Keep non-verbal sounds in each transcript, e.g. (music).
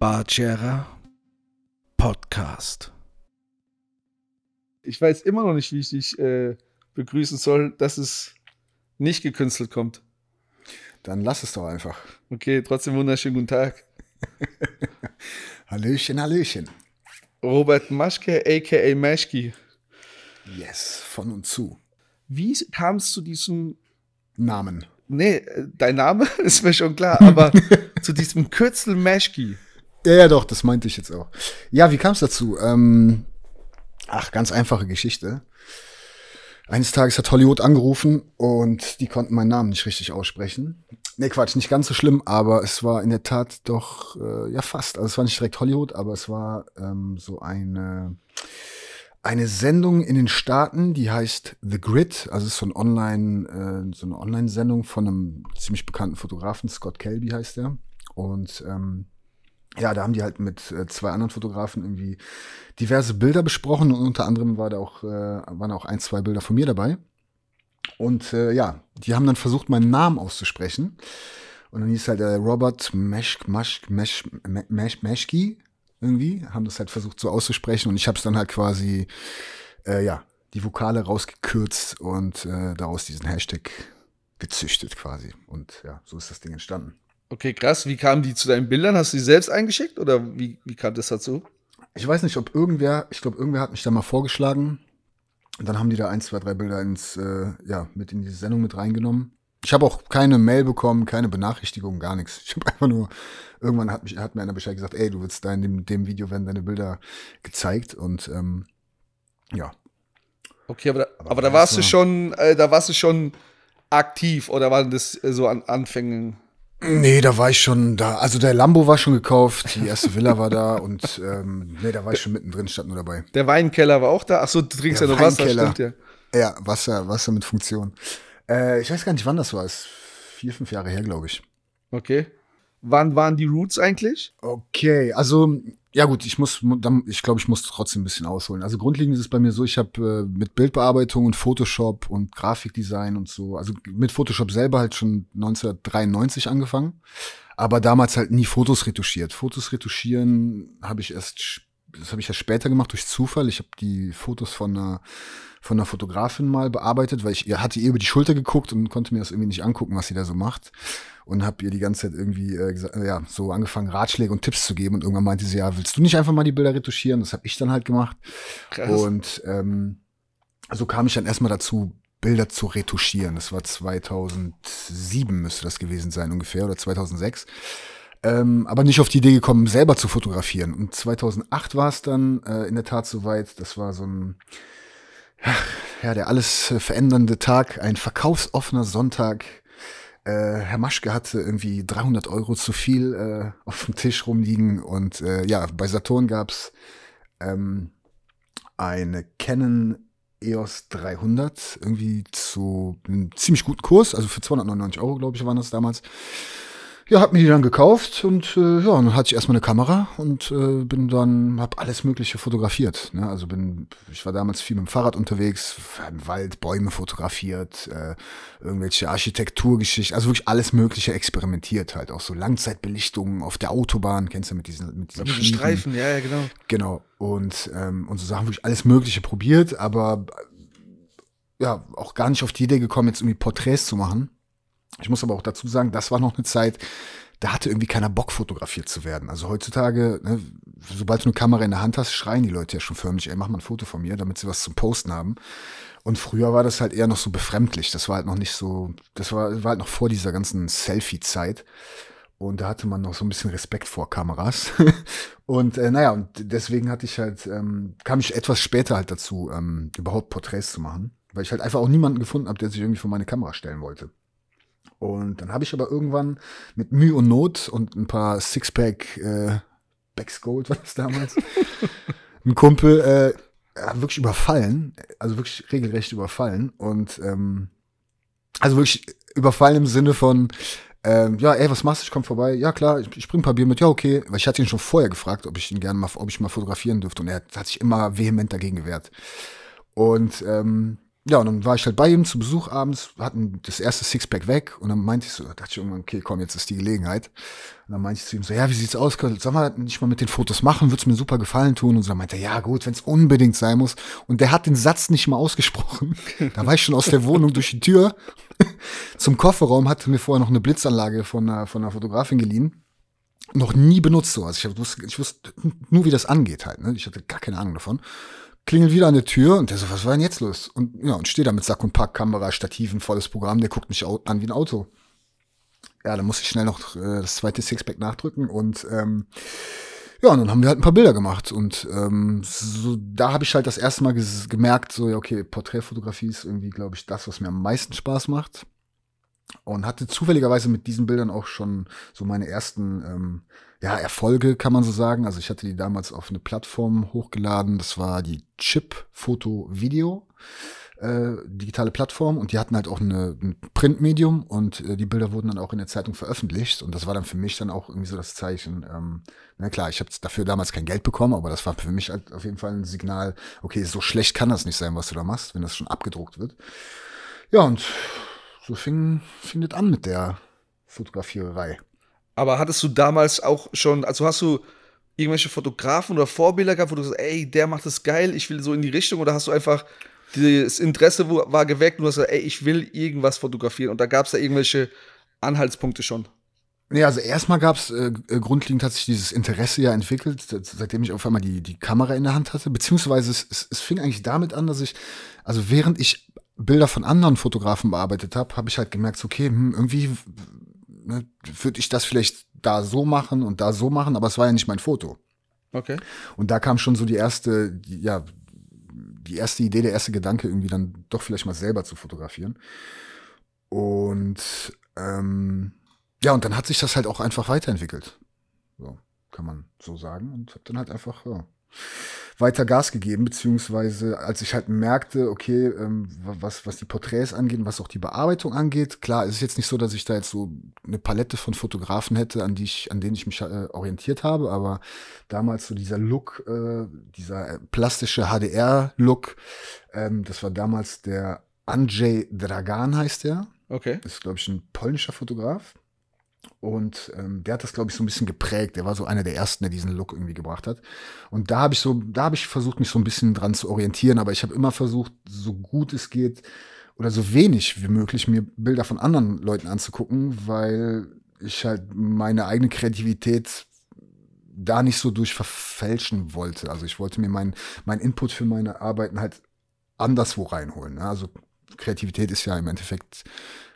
Barchera Podcast. Ich weiß immer noch nicht, wie ich dich äh, begrüßen soll, dass es nicht gekünstelt kommt. Dann lass es doch einfach. Okay, trotzdem wunderschönen guten Tag. (laughs) hallöchen, Hallöchen. Robert Maschke, a.k.a. Maschki. Yes, von und zu. Wie kam es zu diesem Namen? Nee, äh, dein Name (laughs) ist mir schon klar, aber (laughs) zu diesem Kürzel Maschki. Ja, ja, doch, das meinte ich jetzt auch. Ja, wie kam es dazu? Ähm, ach, ganz einfache Geschichte. Eines Tages hat Hollywood angerufen und die konnten meinen Namen nicht richtig aussprechen. Nee, Quatsch, nicht ganz so schlimm, aber es war in der Tat doch, äh, ja fast, also es war nicht direkt Hollywood, aber es war ähm, so eine, eine Sendung in den Staaten, die heißt The Grid, also es ist so, ein Online, äh, so eine Online-Sendung von einem ziemlich bekannten Fotografen, Scott Kelby heißt er. Und ähm, ja, da haben die halt mit äh, zwei anderen Fotografen irgendwie diverse Bilder besprochen und unter anderem war da auch, äh, waren auch ein, zwei Bilder von mir dabei. Und äh, ja, die haben dann versucht, meinen Namen auszusprechen. Und dann hieß halt äh, Robert Mesch, Mesch, Mesch, Mesch, Meschki irgendwie, haben das halt versucht so auszusprechen und ich habe es dann halt quasi, äh, ja, die Vokale rausgekürzt und äh, daraus diesen Hashtag gezüchtet quasi. Und ja, so ist das Ding entstanden. Okay, krass. Wie kamen die zu deinen Bildern? Hast du die selbst eingeschickt oder wie, wie kam das dazu? Ich weiß nicht, ob irgendwer, ich glaube, irgendwer hat mich da mal vorgeschlagen. Und dann haben die da ein, zwei, drei Bilder ins, äh, ja, mit in die Sendung mit reingenommen. Ich habe auch keine Mail bekommen, keine Benachrichtigung, gar nichts. Ich habe (laughs) einfach nur, irgendwann hat, mich, hat mir einer Bescheid gesagt, ey, du willst da in dem, dem Video werden deine Bilder gezeigt und ähm, ja. Okay, aber da, aber, aber da warst du schon, äh, da warst du schon aktiv oder waren das so an Anfängen? Nee, da war ich schon da. Also der Lambo war schon gekauft, die erste Villa war da und ähm, nee, da war ich schon mittendrin, stand nur dabei. Der Weinkeller war auch da. Ach so, du trinkst der ja nur Wasser, stimmt ja. Ja, Wasser, Wasser mit Funktion. Äh, ich weiß gar nicht, wann das war. Ist vier, fünf Jahre her, glaube ich. Okay. Wann waren die Roots eigentlich? Okay, also ja gut, ich muss, ich glaube, ich muss trotzdem ein bisschen ausholen. Also grundlegend ist es bei mir so, ich habe äh, mit Bildbearbeitung und Photoshop und Grafikdesign und so, also mit Photoshop selber halt schon 1993 angefangen, aber damals halt nie Fotos retuschiert. Fotos retuschieren habe ich erst das habe ich ja später gemacht durch Zufall. Ich habe die Fotos von einer, von einer Fotografin mal bearbeitet, weil ich ihr hatte ihr über die Schulter geguckt und konnte mir das irgendwie nicht angucken, was sie da so macht. Und habe ihr die ganze Zeit irgendwie äh, gesagt, ja, so angefangen, Ratschläge und Tipps zu geben. Und irgendwann meinte sie, ja, willst du nicht einfach mal die Bilder retuschieren? Das habe ich dann halt gemacht. Krass. Und ähm, so kam ich dann erstmal dazu, Bilder zu retuschieren. Das war 2007 müsste das gewesen sein ungefähr oder 2006. Ähm, aber nicht auf die Idee gekommen, selber zu fotografieren. Und 2008 war es dann äh, in der Tat soweit. Das war so ein, ja, der alles äh, verändernde Tag, ein verkaufsoffener Sonntag. Äh, Herr Maschke hatte irgendwie 300 Euro zu viel äh, (laughs) auf dem Tisch rumliegen. Und äh, ja, bei Saturn gab's ähm, eine Canon EOS 300, irgendwie zu einem ziemlich guten Kurs, also für 299 Euro, glaube ich, waren das damals ja, hab mir die dann gekauft und äh, ja, dann hatte ich erstmal eine Kamera und äh, bin dann, hab alles Mögliche fotografiert. Ne? Also bin, ich war damals viel mit dem Fahrrad unterwegs, im Wald, Bäume fotografiert, äh, irgendwelche Architekturgeschichten, also wirklich alles Mögliche experimentiert halt. Auch so Langzeitbelichtungen auf der Autobahn, kennst du mit diesen, mit diesen, mit diesen Streifen, ja, ja, genau. Genau. Und, ähm, und so Sachen wirklich alles Mögliche probiert, aber ja, auch gar nicht auf die Idee gekommen, jetzt irgendwie Porträts zu machen ich muss aber auch dazu sagen, das war noch eine Zeit, da hatte irgendwie keiner Bock, fotografiert zu werden. Also heutzutage, ne, sobald du eine Kamera in der Hand hast, schreien die Leute ja schon förmlich, ey, mach mal ein Foto von mir, damit sie was zum Posten haben. Und früher war das halt eher noch so befremdlich. Das war halt noch nicht so, das war, war halt noch vor dieser ganzen Selfie-Zeit. Und da hatte man noch so ein bisschen Respekt vor Kameras. (laughs) und äh, naja, und deswegen hatte ich halt, ähm, kam ich etwas später halt dazu, ähm, überhaupt Porträts zu machen. Weil ich halt einfach auch niemanden gefunden habe, der sich irgendwie vor meine Kamera stellen wollte. Und dann habe ich aber irgendwann mit Mühe und Not und ein paar Sixpack äh, Becks Gold war das damals, (laughs) ein Kumpel äh, wirklich überfallen, also wirklich regelrecht überfallen und ähm, also wirklich überfallen im Sinne von ähm, ja, ey, was machst du? Ich komm vorbei. Ja, klar, ich, ich bring ein paar Bier mit. Ja, okay. Weil ich hatte ihn schon vorher gefragt, ob ich ihn gerne mal, ob ich mal fotografieren dürfte. Und er hat sich immer vehement dagegen gewehrt. Und ähm, ja, und dann war ich halt bei ihm zu Besuch abends, hatten das erste Sixpack weg und dann meinte ich so, da dachte ich irgendwann, okay, komm, jetzt ist die Gelegenheit. Und dann meinte ich zu ihm so, ja, wie sieht's aus? Sollen wir nicht mal mit den Fotos machen? Würde mir super gefallen tun? Und so dann meinte er, ja gut, wenn es unbedingt sein muss. Und der hat den Satz nicht mal ausgesprochen. (laughs) Da war ich schon aus der Wohnung durch die Tür (laughs) zum Kofferraum, hatte mir vorher noch eine Blitzanlage von einer, von einer Fotografin geliehen noch nie benutzt sowas. Also ich wusste, ich wusste nur, wie das angeht halt. Ne? Ich hatte gar keine Ahnung davon klingelt wieder an der Tür und der so, was war denn jetzt los? Und ja, und steht da mit Sack und Pack, Kamera, Stativen, volles Programm, der guckt mich an wie ein Auto. Ja, dann muss ich schnell noch äh, das zweite Sixpack nachdrücken und ähm, ja, und dann haben wir halt ein paar Bilder gemacht und ähm, so, da habe ich halt das erste Mal gemerkt, so ja, okay, Porträtfotografie ist irgendwie, glaube ich, das, was mir am meisten Spaß macht und hatte zufälligerweise mit diesen Bildern auch schon so meine ersten ähm, ja, Erfolge, kann man so sagen. Also ich hatte die damals auf eine Plattform hochgeladen. Das war die Chip Foto Video. Äh, digitale Plattform und die hatten halt auch eine, ein Printmedium und äh, die Bilder wurden dann auch in der Zeitung veröffentlicht und das war dann für mich dann auch irgendwie so das Zeichen. Ähm, na klar, ich habe dafür damals kein Geld bekommen, aber das war für mich halt auf jeden Fall ein Signal, okay, so schlecht kann das nicht sein, was du da machst, wenn das schon abgedruckt wird. Ja, und so fing, fing das an mit der Fotografiererei. Aber hattest du damals auch schon, also hast du irgendwelche Fotografen oder Vorbilder gehabt, wo du sagst, ey, der macht das geil, ich will so in die Richtung, oder hast du einfach das Interesse war geweckt und du hast gesagt, ey, ich will irgendwas fotografieren und da gab es da irgendwelche Anhaltspunkte schon? Nee, also erstmal gab es, äh, äh, grundlegend hat sich dieses Interesse ja entwickelt, seitdem ich auf einmal die, die Kamera in der Hand hatte, beziehungsweise es, es, es fing eigentlich damit an, dass ich, also während ich Bilder von anderen Fotografen bearbeitet habe, habe ich halt gemerkt, okay, hm, irgendwie ne, würde ich das vielleicht da so machen und da so machen, aber es war ja nicht mein Foto. Okay. Und da kam schon so die erste, ja, die erste Idee, der erste Gedanke, irgendwie dann doch vielleicht mal selber zu fotografieren. Und ähm, ja, und dann hat sich das halt auch einfach weiterentwickelt. So, kann man so sagen. Und hab dann halt einfach, ja, weiter Gas gegeben, beziehungsweise als ich halt merkte, okay, ähm, was, was die Porträts angeht, was auch die Bearbeitung angeht, klar, es ist jetzt nicht so, dass ich da jetzt so eine Palette von Fotografen hätte, an, die ich, an denen ich mich äh, orientiert habe, aber damals so dieser Look, äh, dieser äh, plastische HDR-Look, ähm, das war damals der Andrzej Dragan heißt der. Okay. Das ist, glaube ich, ein polnischer Fotograf. Und ähm, der hat das, glaube ich, so ein bisschen geprägt. Der war so einer der ersten, der diesen Look irgendwie gebracht hat. Und da habe ich so, da habe ich versucht, mich so ein bisschen dran zu orientieren, aber ich habe immer versucht, so gut es geht oder so wenig wie möglich mir Bilder von anderen Leuten anzugucken, weil ich halt meine eigene Kreativität da nicht so durch verfälschen wollte. Also ich wollte mir meinen mein Input für meine Arbeiten halt anderswo reinholen. Ne? Also Kreativität ist ja im Endeffekt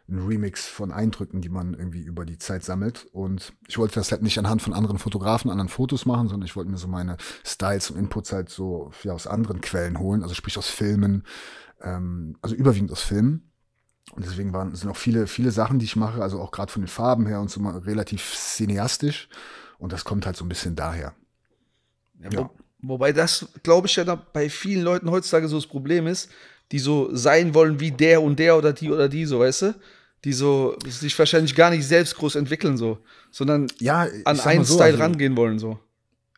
ein Remix von Eindrücken, die man irgendwie über die Zeit sammelt. Und ich wollte das halt nicht anhand von anderen Fotografen, anderen Fotos machen, sondern ich wollte mir so meine Styles und Inputs halt so ja, aus anderen Quellen holen, also sprich aus Filmen, ähm, also überwiegend aus Filmen. Und deswegen waren, sind auch viele, viele Sachen, die ich mache, also auch gerade von den Farben her und so mal relativ cineastisch. Und das kommt halt so ein bisschen daher. Ja, wo, ja. Wobei das, glaube ich, ja bei vielen Leuten heutzutage so das Problem ist, die so sein wollen wie der und der oder die oder die, so weißt du? Die so sich wahrscheinlich gar nicht selbst groß entwickeln, so, sondern ja, an einen so, Style also, rangehen wollen, so.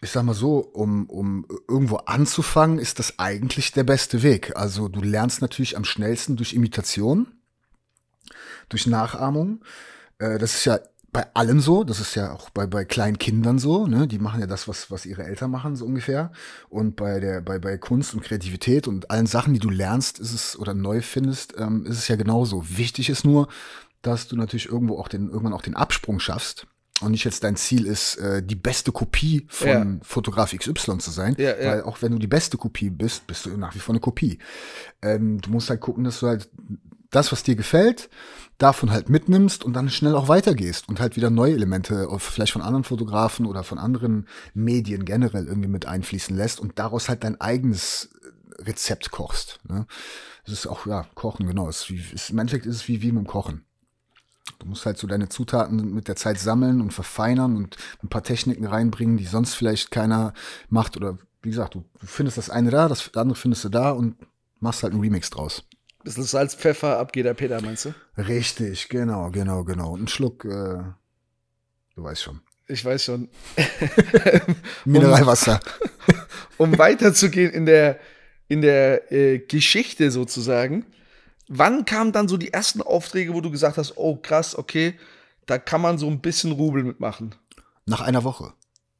Ich sag mal so, um, um irgendwo anzufangen, ist das eigentlich der beste Weg. Also du lernst natürlich am schnellsten durch Imitation, durch Nachahmung. Äh, das ist ja bei allem so, das ist ja auch bei, bei kleinen Kindern so, ne? Die machen ja das, was, was ihre Eltern machen, so ungefähr. Und bei der, bei, bei Kunst und Kreativität und allen Sachen, die du lernst, ist es oder neu findest, ähm, ist es ja genauso. Wichtig ist nur, dass du natürlich irgendwo auch den, irgendwann auch den Absprung schaffst und nicht jetzt dein Ziel ist, äh, die beste Kopie von ja. Fotograf XY zu sein. Ja, ja. Weil auch wenn du die beste Kopie bist, bist du nach wie vor eine Kopie. Ähm, du musst halt gucken, dass du halt das, was dir gefällt, davon halt mitnimmst und dann schnell auch weitergehst und halt wieder neue Elemente äh, vielleicht von anderen Fotografen oder von anderen Medien generell irgendwie mit einfließen lässt und daraus halt dein eigenes äh, Rezept kochst. Ne? Das ist auch, ja, Kochen, genau. Ist wie, ist, Im Endeffekt ist es wie, wie mit dem Kochen. Du musst halt so deine Zutaten mit der Zeit sammeln und verfeinern und ein paar Techniken reinbringen, die sonst vielleicht keiner macht. Oder wie gesagt, du findest das eine da, das andere findest du da und machst halt einen Remix draus. Bisschen Salz, Pfeffer, ab geht der Peter, meinst du? Richtig, genau, genau, genau. Und einen Schluck, äh, du weißt schon. Ich weiß schon. (laughs) Mineralwasser. um, um weiterzugehen in der, in der äh, Geschichte sozusagen. Wann kamen dann so die ersten Aufträge, wo du gesagt hast, oh krass, okay, da kann man so ein bisschen Rubel mitmachen? Nach einer Woche.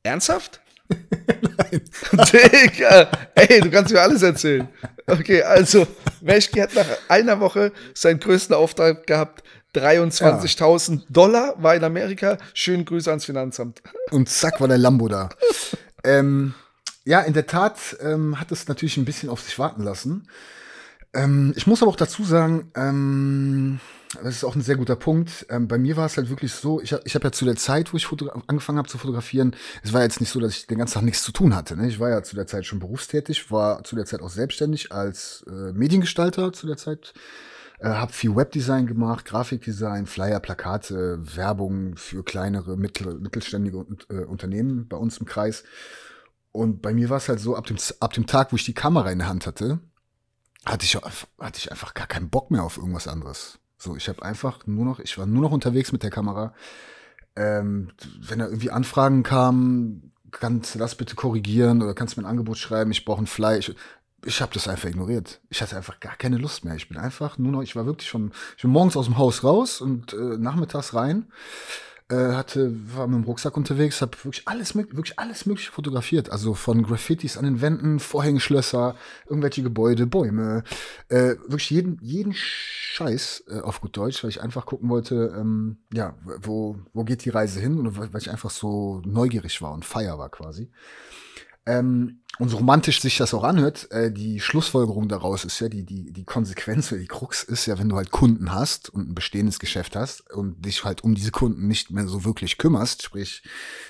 Ernsthaft? Nein. Digga, ey, du kannst mir alles erzählen. Okay, also, Meschke hat nach einer Woche seinen größten Auftrag gehabt. 23.000 ja. Dollar war in Amerika. Schönen Grüße ans Finanzamt. Und zack, war der Lambo da. ähm, ja, in der Tat ähm, hat es natürlich ein bisschen auf sich warten lassen. Ähm, ich muss aber auch dazu sagen, ähm, das ist auch ein sehr guter Punkt. Ähm, bei mir war es halt wirklich so, ich, ich habe ja zu der Zeit, wo ich angefangen habe zu fotografieren, es war jetzt nicht so, dass ich den ganzen Tag nichts zu tun hatte. Ne? Ich war ja zu der Zeit schon berufstätig, war zu der Zeit auch selbstständig als äh, Mediengestalter zu der Zeit. Äh, habe viel Webdesign gemacht, Grafikdesign, Flyer, Plakate, Werbung für kleinere, mittel, mittelständige äh, Unternehmen bei uns im Kreis. Und bei mir war es halt so, ab dem, ab dem Tag, wo ich die Kamera in der Hand hatte, hatte ich, hatte ich einfach gar keinen Bock mehr auf irgendwas anderes. So, ich habe einfach nur noch, ich war nur noch unterwegs mit der Kamera. Ähm, wenn da irgendwie Anfragen kamen, kannst du das bitte korrigieren oder kannst du mir ein Angebot schreiben, ich brauche ein Fleisch. Ich, habe das einfach ignoriert. Ich hatte einfach gar keine Lust mehr. Ich bin einfach nur noch, ich war wirklich schon, ich bin morgens aus dem Haus raus und äh, nachmittags rein äh, hatte, war mit dem Rucksack unterwegs, habe wirklich alles, wirklich alles mögliche fotografiert. Also von Graffitis an den Wänden, Vorhängeschlösser, irgendwelche Gebäude, Bäume. Äh, wirklich jeden, jeden Scheiß äh, auf gut Deutsch, weil ich einfach gucken wollte, ähm, ja, wo, wo geht die Reise hin? Und weil ich einfach so neugierig war und feier war quasi. Ähm, und so romantisch sich das auch anhört, äh, die Schlussfolgerung daraus ist ja, die, die, die Konsequenz oder die Krux ist ja, wenn du halt Kunden hast und ein bestehendes Geschäft hast und dich halt um diese Kunden nicht mehr so wirklich kümmerst, sprich,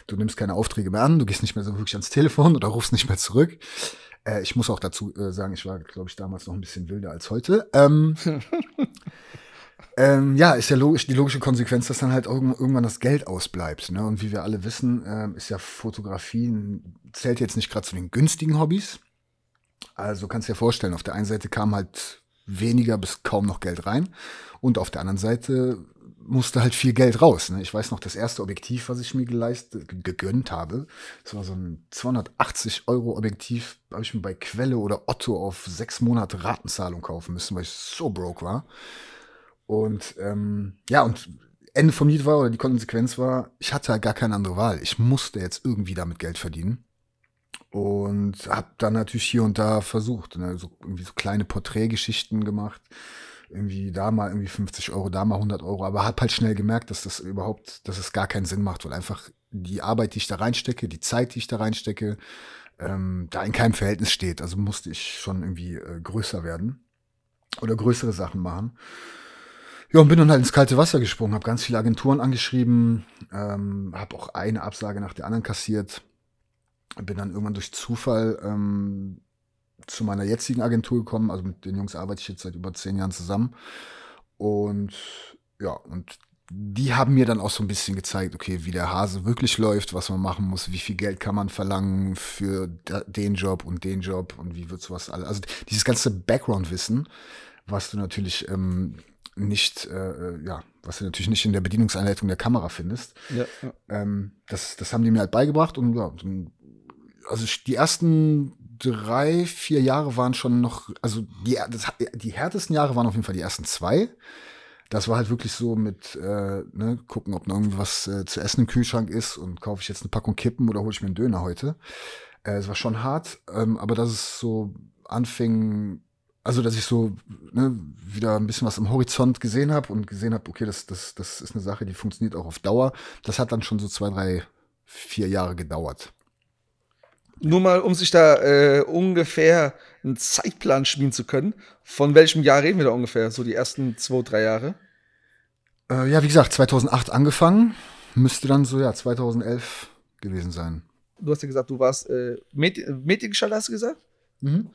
du nimmst keine Aufträge mehr an, du gehst nicht mehr so wirklich ans Telefon oder rufst nicht mehr zurück. Äh, ich muss auch dazu äh, sagen, ich war, glaube ich, damals noch ein bisschen wilder als heute. Ähm, (laughs) Ähm, ja, ist ja logisch, die logische Konsequenz, dass dann halt irgendwann das Geld ausbleibt. Ne? Und wie wir alle wissen, äh, ist ja Fotografie, zählt jetzt nicht gerade zu den günstigen Hobbys. Also kannst du dir vorstellen, auf der einen Seite kam halt weniger bis kaum noch Geld rein und auf der anderen Seite musste halt viel Geld raus. Ne? Ich weiß noch, das erste Objektiv, was ich mir geleistet, gegönnt habe, das war so ein 280 Euro Objektiv, habe ich mir bei Quelle oder Otto auf sechs Monate Ratenzahlung kaufen müssen, weil ich so broke war. Und ähm, ja, und Ende vom Lied war oder die Konsequenz war, ich hatte halt gar keine andere Wahl. Ich musste jetzt irgendwie damit Geld verdienen. Und habe dann natürlich hier und da versucht, ne, so, irgendwie so kleine Porträtgeschichten gemacht. Irgendwie da mal irgendwie 50 Euro, da mal 100 Euro. Aber habe halt schnell gemerkt, dass das überhaupt, dass es gar keinen Sinn macht, weil einfach die Arbeit, die ich da reinstecke, die Zeit, die ich da reinstecke, ähm, da in keinem Verhältnis steht. Also musste ich schon irgendwie äh, größer werden oder größere Sachen machen. Ja, und bin dann halt ins kalte Wasser gesprungen, habe ganz viele Agenturen angeschrieben, ähm, habe auch eine Absage nach der anderen kassiert, bin dann irgendwann durch Zufall ähm, zu meiner jetzigen Agentur gekommen, also mit den Jungs arbeite ich jetzt seit über zehn Jahren zusammen und ja, und die haben mir dann auch so ein bisschen gezeigt, okay, wie der Hase wirklich läuft, was man machen muss, wie viel Geld kann man verlangen für den Job und den Job und wie wird sowas alles. Also dieses ganze Background-Wissen, was du natürlich ähm, nicht, äh, äh, ja, was du natürlich nicht in der Bedienungseinleitung der Kamera findest. Ja, ja. Ähm, das, das haben die mir halt beigebracht und ja, also die ersten drei, vier Jahre waren schon noch, also die, das, die härtesten Jahre waren auf jeden Fall die ersten zwei. Das war halt wirklich so mit, äh, ne, gucken, ob noch irgendwas äh, zu essen im Kühlschrank ist und kaufe ich jetzt eine Packung Kippen oder hole ich mir einen Döner heute. Äh, es war schon hart, ähm, aber dass es so anfing, also, dass ich so ne, wieder ein bisschen was am Horizont gesehen habe und gesehen habe, okay, das, das, das ist eine Sache, die funktioniert auch auf Dauer. Das hat dann schon so zwei, drei, vier Jahre gedauert. Nur mal, um sich da äh, ungefähr einen Zeitplan schmieden zu können, von welchem Jahr reden wir da ungefähr? So die ersten zwei, drei Jahre? Äh, ja, wie gesagt, 2008 angefangen, müsste dann so, ja, 2011 gewesen sein. Du hast ja gesagt, du warst äh, Mediengestalter, hast du gesagt? Mhm.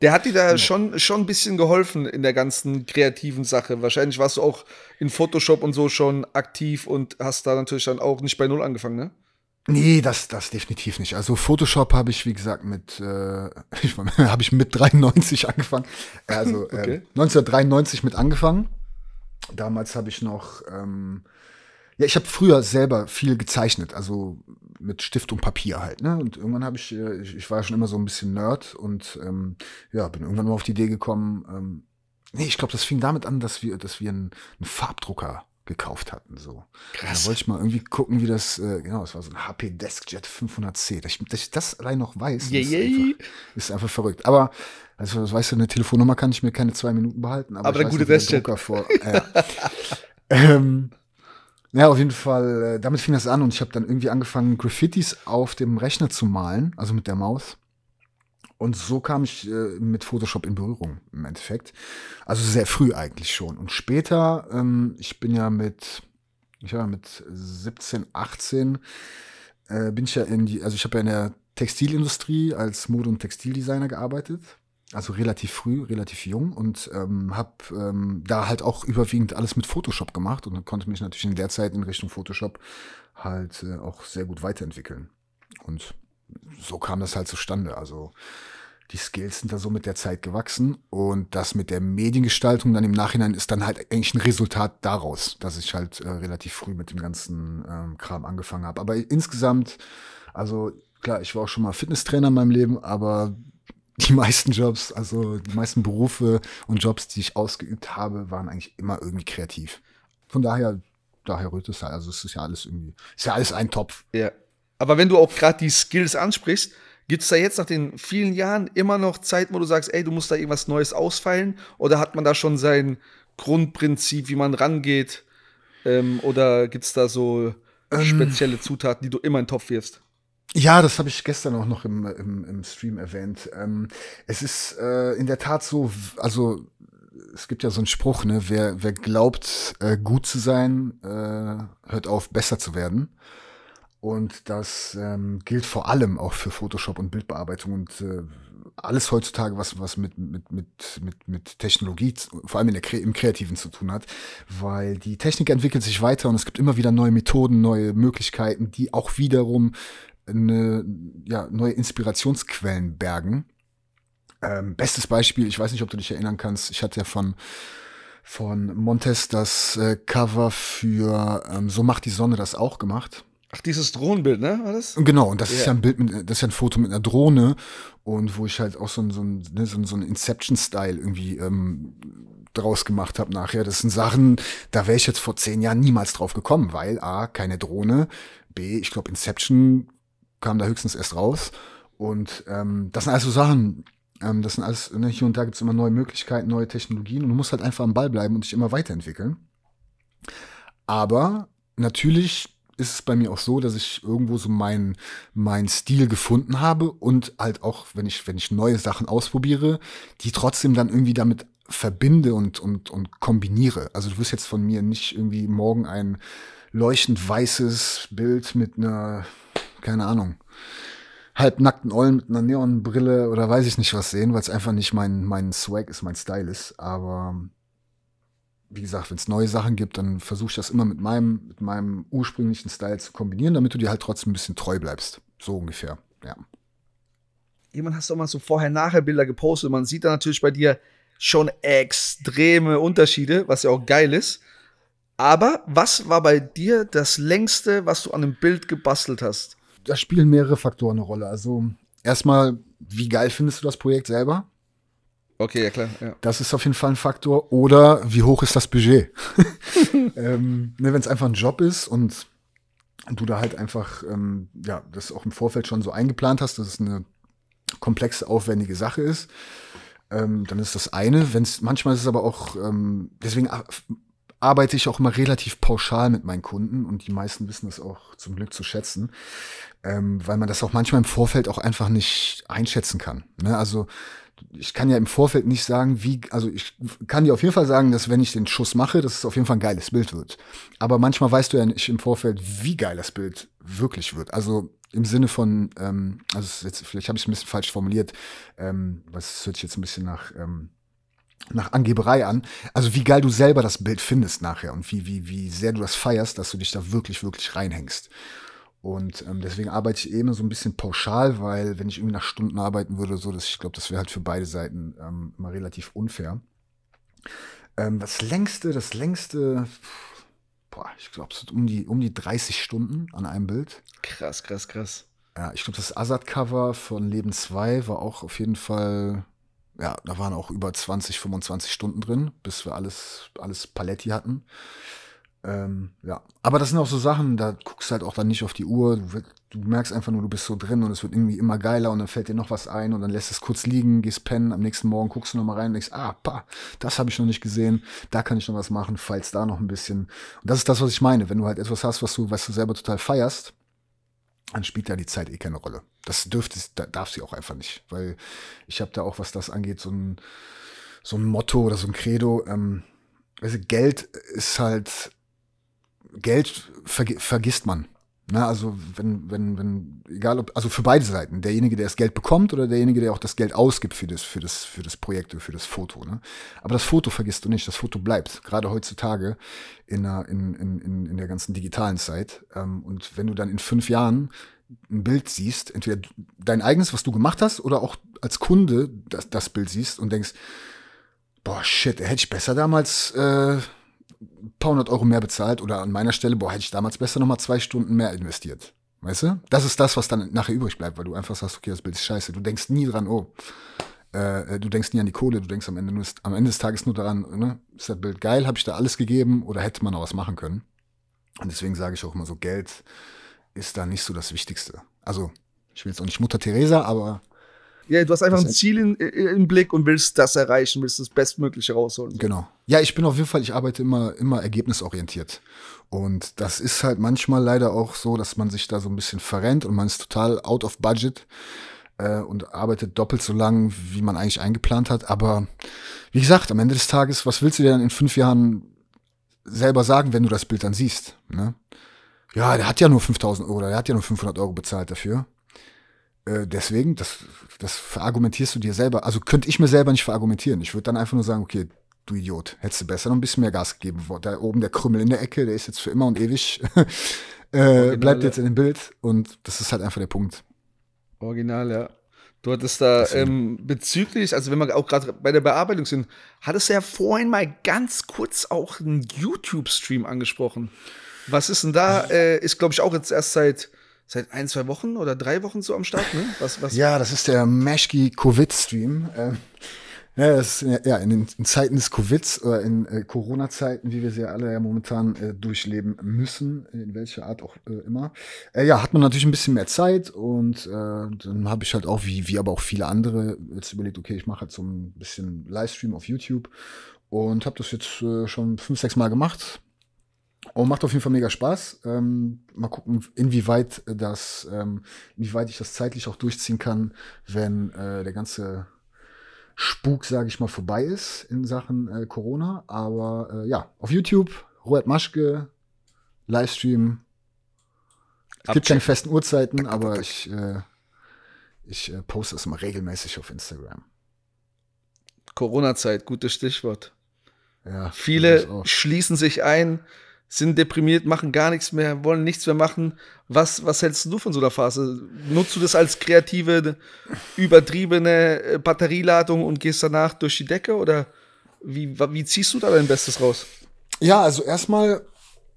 Der hat dir da genau. schon, schon ein bisschen geholfen in der ganzen kreativen Sache. Wahrscheinlich warst du auch in Photoshop und so schon aktiv und hast da natürlich dann auch nicht bei Null angefangen, ne? Nee, das, das definitiv nicht. Also Photoshop habe ich, wie gesagt, mit, äh, (laughs) (laughs) habe ich mit 93 angefangen. Äh, also (laughs) ähm, okay. äh, 1993 mit angefangen. Damals habe ich noch, ähm, ja, ich habe früher selber viel gezeichnet. Also mit Stift und Papier halt. Ne? Und irgendwann habe ich, äh, ich, ich war schon immer so ein bisschen Nerd und ähm, ja, bin irgendwann mal auf die Idee gekommen, ähm, nee, ich glaube, das fing damit an, dass wir, dass wir einen, einen Farbdrucker gekauft hatten. So. Krass. Da wollte ich mal irgendwie gucken, wie das, äh, genau, es war so ein HP DeskJet 500C. Dass ich, dass ich das allein noch weiß, yeah, ist, yeah. Einfach, ist, Einfach, verrückt. Aber, also, das weißt du, eine Telefonnummer kann ich mir keine zwei Minuten behalten. Aber, aber der gute DeskJet. Drucker vor. Äh, (laughs) ähm, ja, auf jeden Fall, äh, damit fing das an und ich habe dann irgendwie angefangen, Graffitis auf dem Rechner zu malen, also mit der Maus. Und so kam ich äh, mit Photoshop in Berührung im Endeffekt. Also sehr früh eigentlich schon. Und später, ähm, ich bin ja mit, ich war mit 17, 18, äh, bin ich ja in die, also ich habe ja in der Textilindustrie als Mode- und Textildesigner gearbeitet also relativ früh, relativ jung und ähm, habe ähm, da halt auch überwiegend alles mit Photoshop gemacht und konnte mich natürlich in der Zeit in Richtung Photoshop halt äh, auch sehr gut weiterentwickeln. Und so kam das halt zustande. Also die Skills sind da so mit der Zeit gewachsen und das mit der Mediengestaltung dann im Nachhinein ist dann halt eigentlich ein Resultat daraus, dass ich halt äh, relativ früh mit dem ganzen ähm, Kram angefangen habe. Aber insgesamt, also klar, ich war auch schon mal Fitnesstrainer in meinem Leben, aber die meisten Jobs, also die meisten Berufe und Jobs, die ich ausgeübt habe, waren eigentlich immer irgendwie kreativ. Von daher, daher rührt es halt. Also es ist ja alles irgendwie, ist ja alles ein Topf. Ja. Aber wenn du auch gerade die Skills ansprichst, Gibt es da jetzt nach den vielen Jahren immer noch Zeit, wo du sagst, ey, du musst da irgendwas Neues ausfeilen? Oder hat man da schon sein Grundprinzip, wie man rangeht? Ähm, oder gibt es da so ähm, spezielle Zutaten, die du immer in den Topf wirfst? Ja, das habe ich gestern auch noch im, im, im Stream erwähnt. Ähm, es ist äh, in der Tat so, also es gibt ja so einen Spruch, ne, wer, wer glaubt, äh, gut zu sein, äh, hört auf, besser zu werden. Und das ähm, gilt vor allem auch für Photoshop und Bildbearbeitung und äh, alles heutzutage, was, was mit, mit, mit, mit, mit Technologie, vor allem in der, im Kreativen zu tun hat, weil die Technik entwickelt sich weiter und es gibt immer wieder neue Methoden, neue Möglichkeiten, die auch wiederum eine, ja, neue Inspirationsquellen bergen. Ähm, bestes Beispiel, ich weiß nicht, ob du dich erinnern kannst, ich hatte ja von, von Montes das äh, Cover für ähm, So macht die Sonne das auch gemacht. Ach, dieses Drohnenbild, ne? War das? Genau, und das yeah. ist ja ein Bild mit, das ist ja ein Foto mit einer Drohne und wo ich halt auch so ein, so ein, ne, so ein, so ein Inception-Style irgendwie ähm, draus gemacht habe nachher. Das sind Sachen, da wäre ich jetzt vor zehn Jahren niemals drauf gekommen, weil A, keine Drohne, B, ich glaube, Inception kam da höchstens erst raus. Und ähm, das sind alles so Sachen, ähm, das sind alles, ne, hier und da gibt es immer neue Möglichkeiten, neue Technologien und du musst halt einfach am Ball bleiben und dich immer weiterentwickeln. Aber natürlich ist es bei mir auch so, dass ich irgendwo so meinen mein Stil gefunden habe und halt auch, wenn ich, wenn ich neue Sachen ausprobiere, die trotzdem dann irgendwie damit verbinde und, und, und kombiniere. Also du wirst jetzt von mir nicht irgendwie morgen ein leuchtend weißes Bild mit einer keine Ahnung, halbnackten Ollen mit einer Neonbrille oder weiß ich nicht was sehen, weil es einfach nicht mein, mein Swag ist, mein Style ist. Aber wie gesagt, wenn es neue Sachen gibt, dann versuche ich das immer mit meinem, mit meinem ursprünglichen Style zu kombinieren, damit du dir halt trotzdem ein bisschen treu bleibst. So ungefähr, ja. Jemand hast du auch mal so Vorher-Nachher-Bilder gepostet. Man sieht da natürlich bei dir schon extreme Unterschiede, was ja auch geil ist. Aber was war bei dir das längste, was du an einem Bild gebastelt hast? da spielen mehrere Faktoren eine Rolle. Also erstmal, wie geil findest du das Projekt selber? Okay, ja klar. Ja. Das ist auf jeden Fall ein Faktor. Oder wie hoch ist das Budget? (laughs) ähm, ne, Wenn es einfach ein Job ist und du da halt einfach ähm, ja das auch im Vorfeld schon so eingeplant hast, dass es eine komplexe, aufwendige Sache ist, ähm, dann ist das eine. Wenn's, manchmal ist es aber auch, ähm, deswegen ah, arbeite ich auch immer relativ pauschal mit meinen Kunden und die meisten wissen das auch zum Glück zu schätzen, ähm, weil man das auch manchmal im Vorfeld auch einfach nicht einschätzen kann. Ne? Also ich kann ja im Vorfeld nicht sagen, wie, also ich kann dir auf jeden Fall sagen, dass wenn ich den Schuss mache, dass es auf jeden Fall ein geiles Bild wird. Aber manchmal weißt du ja nicht im Vorfeld, wie geil das Bild wirklich wird. Also im Sinne von, ähm, also jetzt, vielleicht habe ich es ein bisschen falsch formuliert, ähm, was hört sich jetzt ein bisschen nach ähm, nach Angeberei an. Also wie geil du selber das Bild findest nachher und wie, wie, wie sehr du das feierst, dass du dich da wirklich, wirklich reinhängst. Und ähm, deswegen arbeite ich eben eh so ein bisschen pauschal, weil wenn ich irgendwie nach Stunden arbeiten würde, so, dass ich glaube, das wäre halt für beide Seiten ähm, mal relativ unfair. Ähm, das längste, das längste, boah, ich glaube, es sind um die, um die 30 Stunden an einem Bild. Krass, krass, krass. Ja, ich glaube, das Azad-Cover von Leben 2 war auch auf jeden Fall ja, da waren auch über 20, 25 Stunden drin, bis wir alles, alles Paletti hatten. Ähm, ja, aber das sind auch so Sachen, da guckst du halt auch dann nicht auf die Uhr. Du, du, merkst einfach nur, du bist so drin und es wird irgendwie immer geiler und dann fällt dir noch was ein und dann lässt es kurz liegen, gehst pennen, am nächsten Morgen guckst du nochmal rein und denkst, ah, pa, das habe ich noch nicht gesehen, da kann ich noch was machen, falls da noch ein bisschen. Und das ist das, was ich meine, wenn du halt etwas hast, was du, was du selber total feierst, dann spielt da die Zeit eh keine Rolle. Das dürfte, darf sie auch einfach nicht, weil ich habe da auch, was das angeht, so ein, so ein Motto oder so ein Credo. Ähm, also Geld ist halt, Geld vergisst man. Na, also wenn, wenn, wenn, egal ob, also für beide Seiten, derjenige, der das Geld bekommt oder derjenige, der auch das Geld ausgibt für das, für das, für das Projekt oder für das Foto. Ne? Aber das Foto vergisst du nicht, das Foto bleibt, gerade heutzutage in der, in, in, in der ganzen digitalen Zeit. Ähm, und wenn du dann in fünf Jahren ein Bild siehst, entweder dein eigenes, was du gemacht hast, oder auch als Kunde das, das Bild siehst und denkst, boah, shit, hätte ich besser damals. Äh, paar hundert Euro mehr bezahlt oder an meiner Stelle, boah, hätte ich damals besser nochmal zwei Stunden mehr investiert. Weißt du? Das ist das, was dann nachher übrig bleibt, weil du einfach sagst, okay, das Bild ist scheiße. Du denkst nie dran, oh, äh, du denkst nie an die Kohle, du denkst am Ende, nur, am Ende des Tages nur daran, ne? ist das Bild geil, habe ich da alles gegeben oder hätte man noch was machen können? Und deswegen sage ich auch immer so, Geld ist da nicht so das Wichtigste. Also, ich will jetzt auch nicht Mutter Teresa, aber ja, du hast einfach ein Ziel in, im Blick und willst das erreichen, willst das Bestmögliche rausholen. Genau. Ja, ich bin auf jeden Fall, ich arbeite immer, immer ergebnisorientiert. Und das ist halt manchmal leider auch so, dass man sich da so ein bisschen verrennt und man ist total out of budget äh, und arbeitet doppelt so lang, wie man eigentlich eingeplant hat. Aber wie gesagt, am Ende des Tages, was willst du dir dann in fünf Jahren selber sagen, wenn du das Bild dann siehst? Ne? Ja, der hat ja nur 5000 Euro oder der hat ja nur 500 Euro bezahlt dafür. Äh, deswegen, das, das verargumentierst du dir selber. Also könnte ich mir selber nicht verargumentieren. Ich würde dann einfach nur sagen, okay, du Idiot, hättest du besser noch ein bisschen mehr Gas gegeben. Da oben der Krümmel in der Ecke, der ist jetzt für immer und ewig, (laughs) äh, bleibt jetzt in dem Bild und das ist halt einfach der Punkt. Original, ja. Du hattest da ähm, bezüglich, also wenn wir auch gerade bei der Bearbeitung sind, hattest du ja vorhin mal ganz kurz auch einen YouTube-Stream angesprochen. Was ist denn da? Also äh, ist, glaube ich, auch jetzt erst seit seit ein, zwei Wochen oder drei Wochen so am Start, ne? Was, was? Ja, das ist der Meshki Covid-Stream. Ähm, ja, das ist, ja in, den, in Zeiten des Covids oder in äh, Corona-Zeiten, wie wir sie alle ja momentan äh, durchleben müssen, in welcher Art auch äh, immer, äh, ja, hat man natürlich ein bisschen mehr Zeit und äh, dann habe ich halt auch, wie, wie aber auch viele andere, jetzt überlegt, okay, ich mache jetzt halt so ein bisschen Livestream auf YouTube und habe das jetzt äh, schon fünf, sechs Mal gemacht und oh, macht auf jeden Fall mega Spaß. Ähm, mal gucken, inwieweit das, ähm, inwieweit ich das zeitlich auch durchziehen kann, wenn äh, der ganze Spuk, sage ich mal, vorbei ist in Sachen äh, Corona. Aber äh, ja, auf YouTube, Robert Maschke, Livestream. Es gibt keine festen Uhrzeiten, aber ich, äh, ich äh, poste das mal regelmäßig auf Instagram. Corona-Zeit, gutes Stichwort. Ja, Viele schließen sich ein sind deprimiert, machen gar nichts mehr, wollen nichts mehr machen. Was, was hältst du von so einer Phase? Nutzt du das als kreative, übertriebene äh, Batterieladung und gehst danach durch die Decke oder wie, wie ziehst du da dein Bestes raus? Ja, also erstmal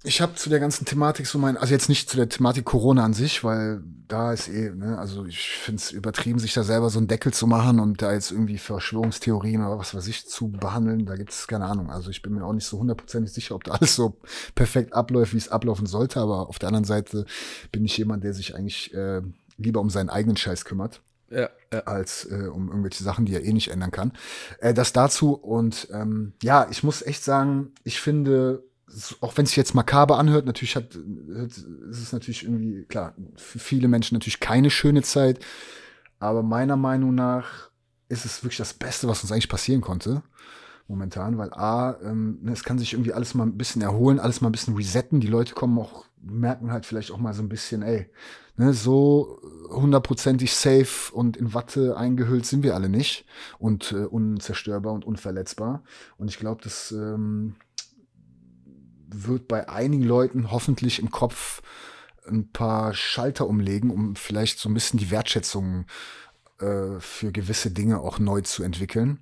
ich habe zu der ganzen Thematik so mein, also jetzt nicht zu der Thematik Corona an sich, weil da ist eh, ne, also ich finde es übertrieben, sich da selber so einen Deckel zu machen und da jetzt irgendwie Verschwörungstheorien oder was weiß ich zu behandeln, da gibt es keine Ahnung. Also ich bin mir auch nicht so hundertprozentig sicher, ob da alles so perfekt abläuft, wie es ablaufen sollte, aber auf der anderen Seite bin ich jemand, der sich eigentlich äh, lieber um seinen eigenen Scheiß kümmert. Ja, ja. als äh, um irgendwelche Sachen, die er eh nicht ändern kann. Äh, das dazu und ähm, ja, ich muss echt sagen, ich finde auch wenn es jetzt makaber anhört, natürlich hat, hat ist es natürlich irgendwie, klar, für viele Menschen natürlich keine schöne Zeit. Aber meiner Meinung nach ist es wirklich das Beste, was uns eigentlich passieren konnte. Momentan, weil A, ähm, ne, es kann sich irgendwie alles mal ein bisschen erholen, alles mal ein bisschen resetten. Die Leute kommen auch, merken halt vielleicht auch mal so ein bisschen, ey, ne, so hundertprozentig safe und in Watte eingehüllt sind wir alle nicht und äh, unzerstörbar und unverletzbar. Und ich glaube, dass. Ähm, wird bei einigen Leuten hoffentlich im Kopf ein paar Schalter umlegen, um vielleicht so ein bisschen die Wertschätzung äh, für gewisse Dinge auch neu zu entwickeln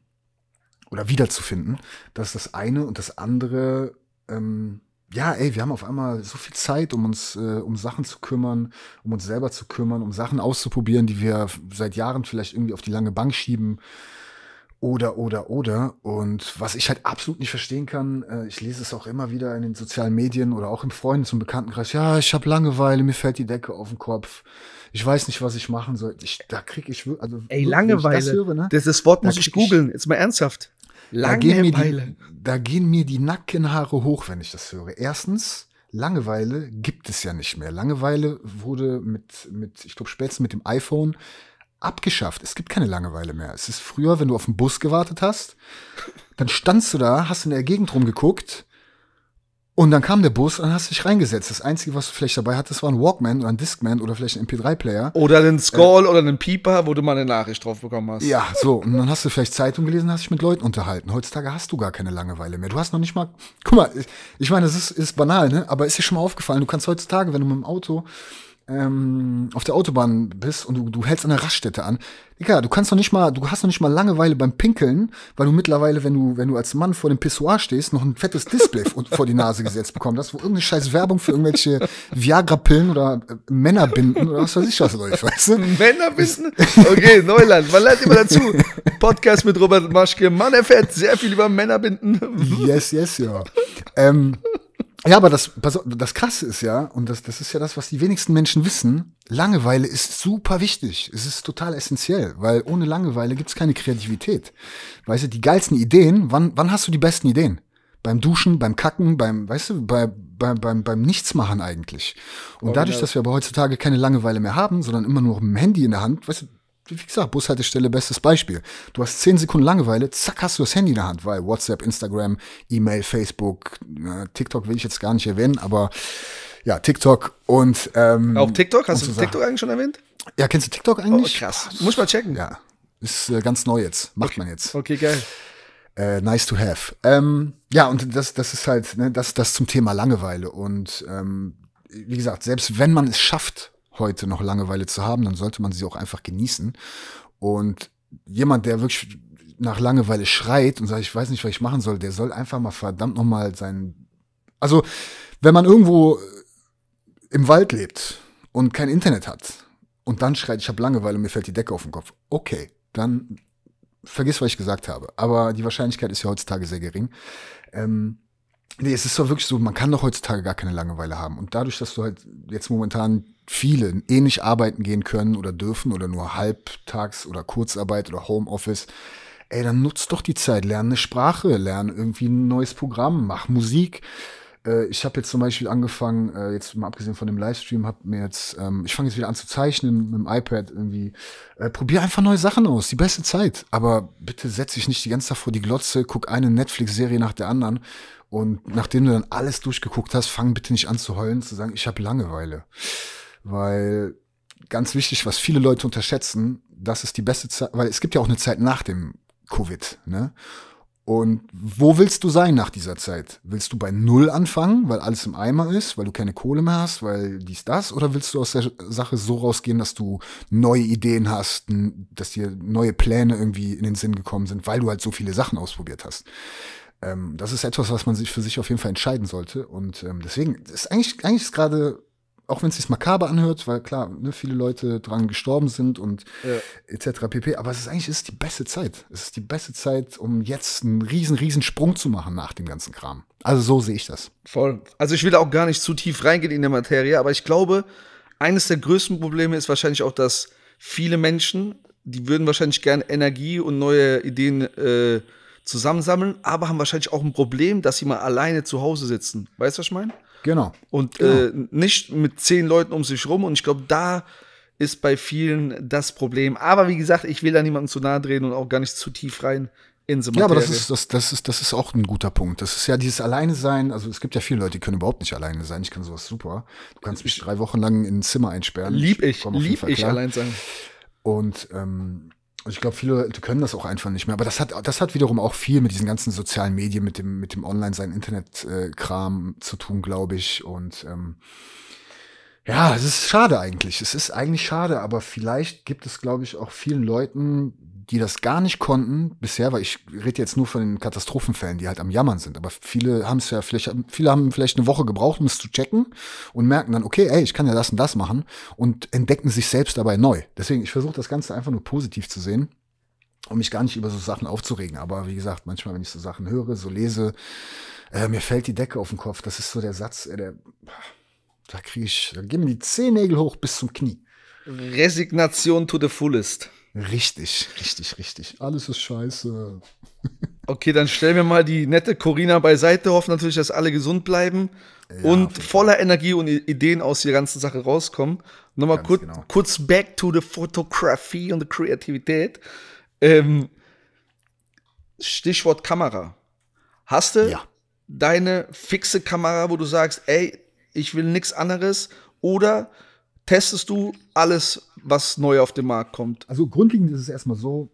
oder wiederzufinden. Das ist das eine und das andere. Ähm, ja, ey, wir haben auf einmal so viel Zeit, um uns äh, um Sachen zu kümmern, um uns selber zu kümmern, um Sachen auszuprobieren, die wir seit Jahren vielleicht irgendwie auf die lange Bank schieben oder, oder, oder. Und was ich halt absolut nicht verstehen kann, äh, ich lese es auch immer wieder in den sozialen Medien oder auch im Freundes- und Bekanntenkreis, ja, ich habe Langeweile, mir fällt die Decke auf den Kopf. Ich weiß nicht, was ich machen soll. Ich, da krieg ich also Ey, Langeweile. Das, höre, ne? das, das, Wort muss ich googeln, jetzt mal ernsthaft. Langeweile. Da gehen, da gehen mir die Nackenhaare hoch, wenn ich das höre. Erstens, Langeweile gibt es ja nicht mehr. Langeweile wurde mit, mit ich glaube spätestens mit dem iPhone abgeschafft. Es gibt keine Langeweile mehr. Es ist früher, wenn du auf den Bus gewartet hast, dann standst du da, hast in der Gegend rumgeguckt und dann kam der Bus und dann hast dich reingesetzt. Das Einzige, was du vielleicht dabei hattest, war ein Walkman oder ein Discman oder vielleicht ein MP3-Player. Oder einen Skull äh, oder einen Pieper, wo du mal eine Nachricht drauf bekommen hast. Ja, so. Und dann hast du vielleicht Zeitung gelesen, hast dich mit Leuten unterhalten. Heutzutage hast du gar keine Langeweile mehr. Du hast noch nicht mal. Guck mal, ich, ich meine, das ist, ist banal, ne? Aber ist dir schon mal aufgefallen, du kannst heutzutage, wenn du mit dem Auto ähm, auf der Autobahn bist und du, du hältst an der Raststätte an, Digga, du kannst doch nicht mal, du hast noch nicht mal Langeweile beim Pinkeln, weil du mittlerweile, wenn du, wenn du als Mann vor dem Pissoir stehst, noch ein fettes Display vor die Nase gesetzt bekommst, hast, wo irgendeine scheiß Werbung für irgendwelche Viagra-Pillen oder äh, Männerbinden oder was weiß ich was läuft, weißt du? Männerbinden? Okay, Neuland, man lernt immer dazu. Podcast mit Robert Maschke, Mann erfährt sehr viel über Männerbinden. Yes, yes, ja. Ähm, ja, aber das, das Krasse ist ja, und das, das ist ja das, was die wenigsten Menschen wissen, Langeweile ist super wichtig. Es ist total essentiell, weil ohne Langeweile gibt's keine Kreativität. Weißt du, die geilsten Ideen, wann, wann hast du die besten Ideen? Beim Duschen, beim Kacken, beim, weißt du, bei, bei, beim, beim Nichtsmachen eigentlich. Und dadurch, dass wir aber heutzutage keine Langeweile mehr haben, sondern immer nur mit dem Handy in der Hand, weißt du, wie gesagt, Bushaltestelle, bestes Beispiel. Du hast zehn Sekunden Langeweile, zack, hast du das Handy in der Hand, weil WhatsApp, Instagram, E-Mail, Facebook, TikTok will ich jetzt gar nicht erwähnen, aber ja, TikTok und ähm, Auch TikTok? Hast du TikTok eigentlich schon erwähnt? Ja, kennst du TikTok oh, eigentlich? Oh, krass. Muss mal checken. Ja. Ist äh, ganz neu jetzt. Macht okay. man jetzt. Okay, geil. Äh, nice to have. Ähm, ja, und das, das ist halt, ne, das, das zum Thema Langeweile. Und ähm, wie gesagt, selbst wenn man es schafft, heute noch Langeweile zu haben, dann sollte man sie auch einfach genießen. Und jemand, der wirklich nach Langeweile schreit und sagt, ich weiß nicht, was ich machen soll, der soll einfach mal verdammt nochmal sein. Also, wenn man irgendwo im Wald lebt und kein Internet hat und dann schreit, ich habe Langeweile und mir fällt die Decke auf den Kopf. Okay, dann vergiss, was ich gesagt habe. Aber die Wahrscheinlichkeit ist ja heutzutage sehr gering. Ähm, nee, es ist doch wirklich so, man kann doch heutzutage gar keine Langeweile haben. Und dadurch, dass du halt jetzt momentan viele ähnlich eh arbeiten gehen können oder dürfen oder nur halbtags oder Kurzarbeit oder Homeoffice, ey, dann nutzt doch die Zeit, lerne eine Sprache, lerne irgendwie ein neues Programm, mach Musik. Äh, ich habe jetzt zum Beispiel angefangen, äh, jetzt mal abgesehen von dem Livestream, habe mir jetzt, ähm, ich fange jetzt wieder an zu zeichnen mit dem iPad irgendwie. Äh, probier einfach neue Sachen aus, die beste Zeit. Aber bitte setz dich nicht die ganze Zeit vor die Glotze, guck eine Netflix-Serie nach der anderen und nachdem du dann alles durchgeguckt hast, fang bitte nicht an zu heulen, zu sagen, ich habe Langeweile. Weil ganz wichtig, was viele Leute unterschätzen, das ist die beste Zeit, weil es gibt ja auch eine Zeit nach dem Covid, ne? Und wo willst du sein nach dieser Zeit? Willst du bei Null anfangen, weil alles im Eimer ist, weil du keine Kohle mehr hast, weil dies, das? Oder willst du aus der Sache so rausgehen, dass du neue Ideen hast, dass dir neue Pläne irgendwie in den Sinn gekommen sind, weil du halt so viele Sachen ausprobiert hast? Ähm, das ist etwas, was man sich für sich auf jeden Fall entscheiden sollte. Und ähm, deswegen ist eigentlich, eigentlich ist gerade auch wenn es sich makaber anhört, weil klar, ne, viele Leute dran gestorben sind und ja. etc. pp. Aber es ist eigentlich es ist die beste Zeit. Es ist die beste Zeit, um jetzt einen riesen, riesen Sprung zu machen nach dem ganzen Kram. Also so sehe ich das. Voll. Also ich will auch gar nicht zu tief reingehen in der Materie, aber ich glaube, eines der größten Probleme ist wahrscheinlich auch, dass viele Menschen, die würden wahrscheinlich gerne Energie und neue Ideen äh, zusammensammeln, aber haben wahrscheinlich auch ein Problem, dass sie mal alleine zu Hause sitzen. Weißt du, was ich meine? Genau. Und äh, genau. Äh, nicht mit zehn Leuten um sich rum. Und ich glaube, da ist bei vielen das Problem. Aber wie gesagt, ich will da niemanden zu nahe drehen und auch gar nicht zu tief rein in so Ja, aber das ist, das, das, ist, das ist auch ein guter Punkt. Das ist ja dieses Alleine sein. Also es gibt ja viele Leute, die können überhaupt nicht alleine sein. Ich kann sowas super. Du kannst mich ich drei Wochen lang in ein Zimmer einsperren. Lieb ich, ich lieb ich allein sein. Und ähm, und ich glaube, viele Leute können das auch einfach nicht mehr. Aber das hat, das hat wiederum auch viel mit diesen ganzen sozialen Medien, mit dem, mit dem Online-Sein, Internet-Kram zu tun, glaube ich. Und ähm, ja, es ist schade eigentlich. Es ist eigentlich schade, aber vielleicht gibt es, glaube ich, auch vielen Leuten die das gar nicht konnten bisher, weil ich rede jetzt nur von den Katastrophenfällen, die halt am Jammern sind. Aber viele haben es ja vielleicht, viele haben vielleicht eine Woche gebraucht, um es zu checken und merken dann, okay, ey, ich kann ja das und das machen und entdecken sich selbst dabei neu. Deswegen, ich versuche das Ganze einfach nur positiv zu sehen um mich gar nicht über so Sachen aufzuregen. Aber wie gesagt, manchmal, wenn ich so Sachen höre, so lese, äh, mir fällt die Decke auf den Kopf. Das ist so der Satz, äh, der, da kriege ich, da gehen mir die Zehennägel hoch bis zum Knie. Resignation to the fullest. Richtig, richtig, richtig. Alles ist scheiße. (laughs) Okay, dann stellen wir mal die nette Corina beiseite, hoffen natürlich, dass alle gesund bleiben ja, und voller Fall. Energie und Ideen aus der ganzen Sache rauskommen. Nochmal kurz, genau. kurz back to the Photography und the Kreativität. Ähm, Stichwort Kamera. Hast du ja. deine fixe Kamera, wo du sagst, ey, ich will nichts anderes? Oder testest du alles was neu auf den Markt kommt? Also grundlegend ist es erstmal so,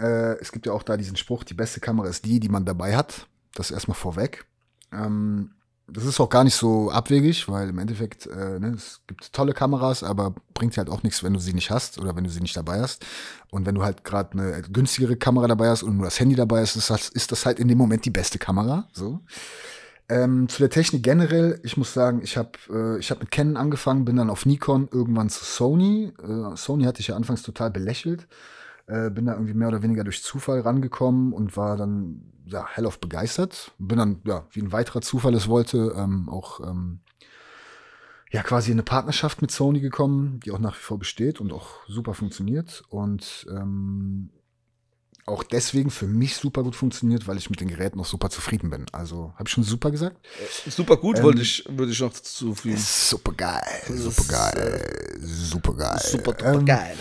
äh, es gibt ja auch da diesen Spruch, die beste Kamera ist die, die man dabei hat. Das erstmal vorweg. Ähm, das ist auch gar nicht so abwegig, weil im Endeffekt, äh, ne, es gibt tolle Kameras, aber bringt halt auch nichts, wenn du sie nicht hast oder wenn du sie nicht dabei hast. Und wenn du halt gerade eine günstigere Kamera dabei hast und nur das Handy dabei hast, ist das, ist das halt in dem Moment die beste Kamera. So. Ähm, zu der Technik generell, ich muss sagen, ich habe äh, hab mit Canon angefangen, bin dann auf Nikon, irgendwann zu Sony. Äh, Sony hatte ich ja anfangs total belächelt. Äh, bin da irgendwie mehr oder weniger durch Zufall rangekommen und war dann ja, hell auf begeistert. Bin dann, ja, wie ein weiterer Zufall es wollte, ähm, auch ähm, ja quasi in eine Partnerschaft mit Sony gekommen, die auch nach wie vor besteht und auch super funktioniert. Und ähm, auch deswegen für mich super gut funktioniert, weil ich mit den Geräten noch super zufrieden bin. Also, habe ich schon super gesagt? Äh, super gut ähm, wollte ich, würde ich noch zufügen. Äh, super geil, super geil, ähm, super geil. Super, super ähm, geil.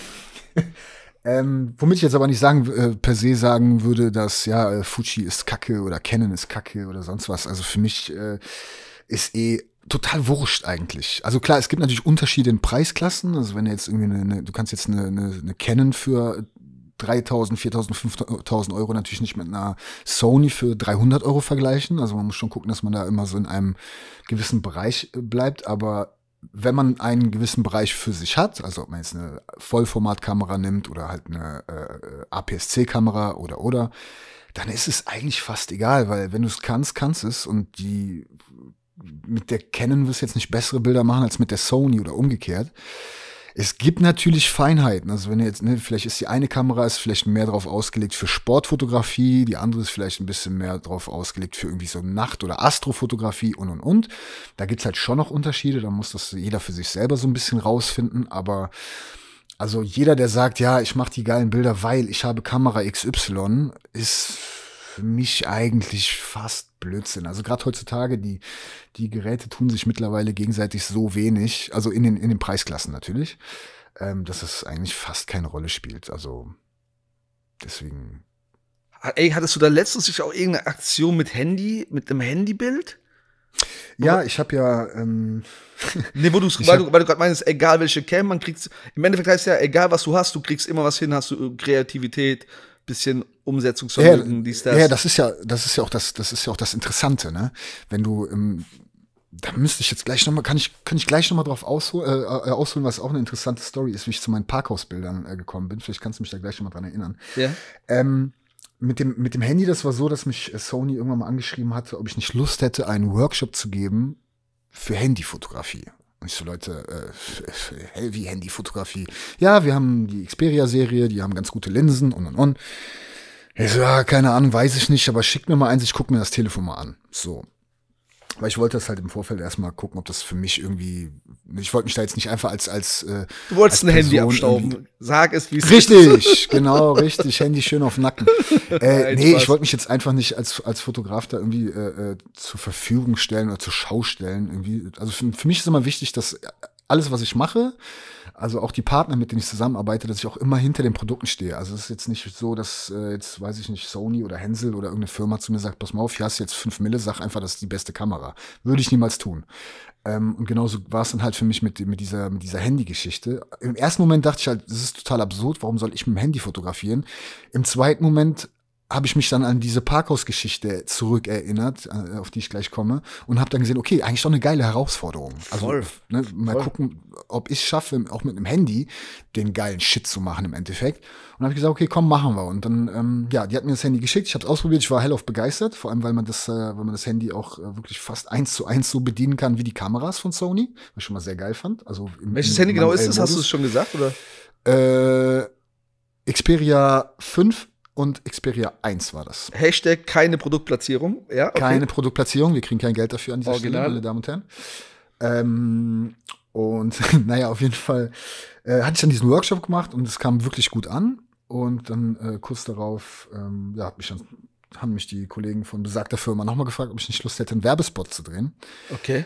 Ähm, womit ich jetzt aber nicht sagen, äh, per se sagen würde, dass ja, äh, Fuji ist kacke oder Canon ist kacke oder sonst was. Also für mich äh, ist eh total wurscht eigentlich. Also klar, es gibt natürlich Unterschiede in Preisklassen. Also wenn du jetzt irgendwie eine, eine du kannst jetzt eine, eine, eine Canon für 3000, 4000, 5000 Euro natürlich nicht mit einer Sony für 300 Euro vergleichen. Also man muss schon gucken, dass man da immer so in einem gewissen Bereich äh, bleibt. Aber wenn man einen gewissen Bereich für sich hat, also ob man jetzt eine Vollformatkamera nimmt oder halt eine äh, APS-C-Kamera oder oder, dann ist es eigentlich fast egal, weil wenn du es kannst, kannst es und die mit der Canon wirst jetzt nicht bessere Bilder machen als mit der Sony oder umgekehrt. Es gibt natürlich Feinheiten. Also wenn jetzt, ne, vielleicht ist die eine Kamera ist vielleicht mehr darauf ausgelegt für Sportfotografie, die andere ist vielleicht ein bisschen mehr darauf ausgelegt für irgendwie so Nacht- oder Astrofotografie und und und. Da gibt's halt schon noch Unterschiede, da muss das jeder für sich selber so ein bisschen rausfinden, aber also jeder, der sagt, ja, ich mache die geilen Bilder, weil ich habe Kamera XY, ist für mich eigentlich fast Blödsinn. Also gerade heutzutage, die, die Geräte tun sich mittlerweile gegenseitig so wenig, also in den, in den Preisklassen natürlich, ähm, dass es eigentlich fast keine Rolle spielt. Also deswegen. Ey, hattest du da letztens nicht auch irgendeine Aktion mit Handy, mit einem Handybild? Ja, ich habe ja. Ähm, (laughs) nee, wo (laughs) du, weil, du, weil du gerade meinst, egal welche Cam, man kriegt Im Endeffekt heißt ja, egal was du hast, du kriegst immer was hin, hast du äh, Kreativität, bisschen Umsetzungsvermögen, ja, dies, das. Ja, das ist ja, das ist ja auch das, das ist ja auch das Interessante, ne? Wenn du im ähm, da müsste ich jetzt gleich nochmal, kann ich, kann ich gleich nochmal drauf aushol, äh, äh, ausholen, was auch eine interessante Story ist, wie ich zu meinen Parkhausbildern äh, gekommen bin. Vielleicht kannst du mich da gleich nochmal dran erinnern. Ja. Ähm, mit, dem, mit dem Handy, das war so, dass mich äh, Sony irgendwann mal angeschrieben hatte, ob ich nicht Lust hätte, einen Workshop zu geben für Handyfotografie. Und ich so, Leute, äh, (laughs) wie Handyfotografie? Ja, wir haben die Xperia-Serie, die haben ganz gute Linsen und und und. Ich so, ja, keine Ahnung, weiß ich nicht, aber schick mir mal eins, ich guck mir das Telefon mal an. So. Weil ich wollte das halt im Vorfeld erstmal gucken, ob das für mich irgendwie. Ich wollte mich da jetzt nicht einfach als. als äh, du wolltest als ein Handy abstauben. Sag es, wie es Richtig, genau, richtig. Handy schön auf den Nacken. (laughs) Äh, Nein, nee, Spaß. ich wollte mich jetzt einfach nicht als, als Fotograf da irgendwie äh, äh, zur Verfügung stellen oder zur Schau stellen. Irgendwie. Also für, für mich ist immer wichtig, dass alles, was ich mache, also auch die Partner, mit denen ich zusammenarbeite, dass ich auch immer hinter den Produkten stehe. Also es ist jetzt nicht so, dass äh, jetzt, weiß ich nicht, Sony oder Hensel oder irgendeine Firma zu mir sagt, pass mal auf, hier hast du jetzt fünf Mille, sag einfach, das ist die beste Kamera. Würde ich niemals tun. Ähm, und genauso war es dann halt für mich mit, mit dieser, mit dieser Handy-Geschichte. Im ersten Moment dachte ich halt, das ist total absurd, warum soll ich mit dem Handy fotografieren? Im zweiten Moment habe ich mich dann an diese Parkhausgeschichte zurückerinnert, äh, auf die ich gleich komme, und habe dann gesehen, okay, eigentlich doch eine geile Herausforderung. Also Voll. Ne, mal Voll. gucken, ob ich schaffe, auch mit einem Handy den geilen Shit zu machen im Endeffekt. Und habe ich gesagt, okay, komm, machen wir. Und dann, ähm, ja, die hat mir das Handy geschickt, ich habe es ausprobiert, ich war hell auf begeistert, vor allem weil man das, äh, weil man das Handy auch äh, wirklich fast eins zu eins so bedienen kann wie die Kameras von Sony, was ich schon mal sehr geil fand. Also im, welches im Handy genau ist das? Hast du es schon gesagt oder? Äh, Xperia 5 und Xperia 1 war das. Hashtag keine Produktplatzierung. Ja, okay. Keine Produktplatzierung, wir kriegen kein Geld dafür an dieser Original. Stelle, meine Damen und Herren. Ähm, und (laughs) naja, auf jeden Fall äh, hatte ich dann diesen Workshop gemacht und es kam wirklich gut an. Und dann äh, kurz darauf ähm, ja, hat mich dann, haben mich die Kollegen von besagter Firma nochmal gefragt, ob ich nicht Lust hätte, einen Werbespot zu drehen. Okay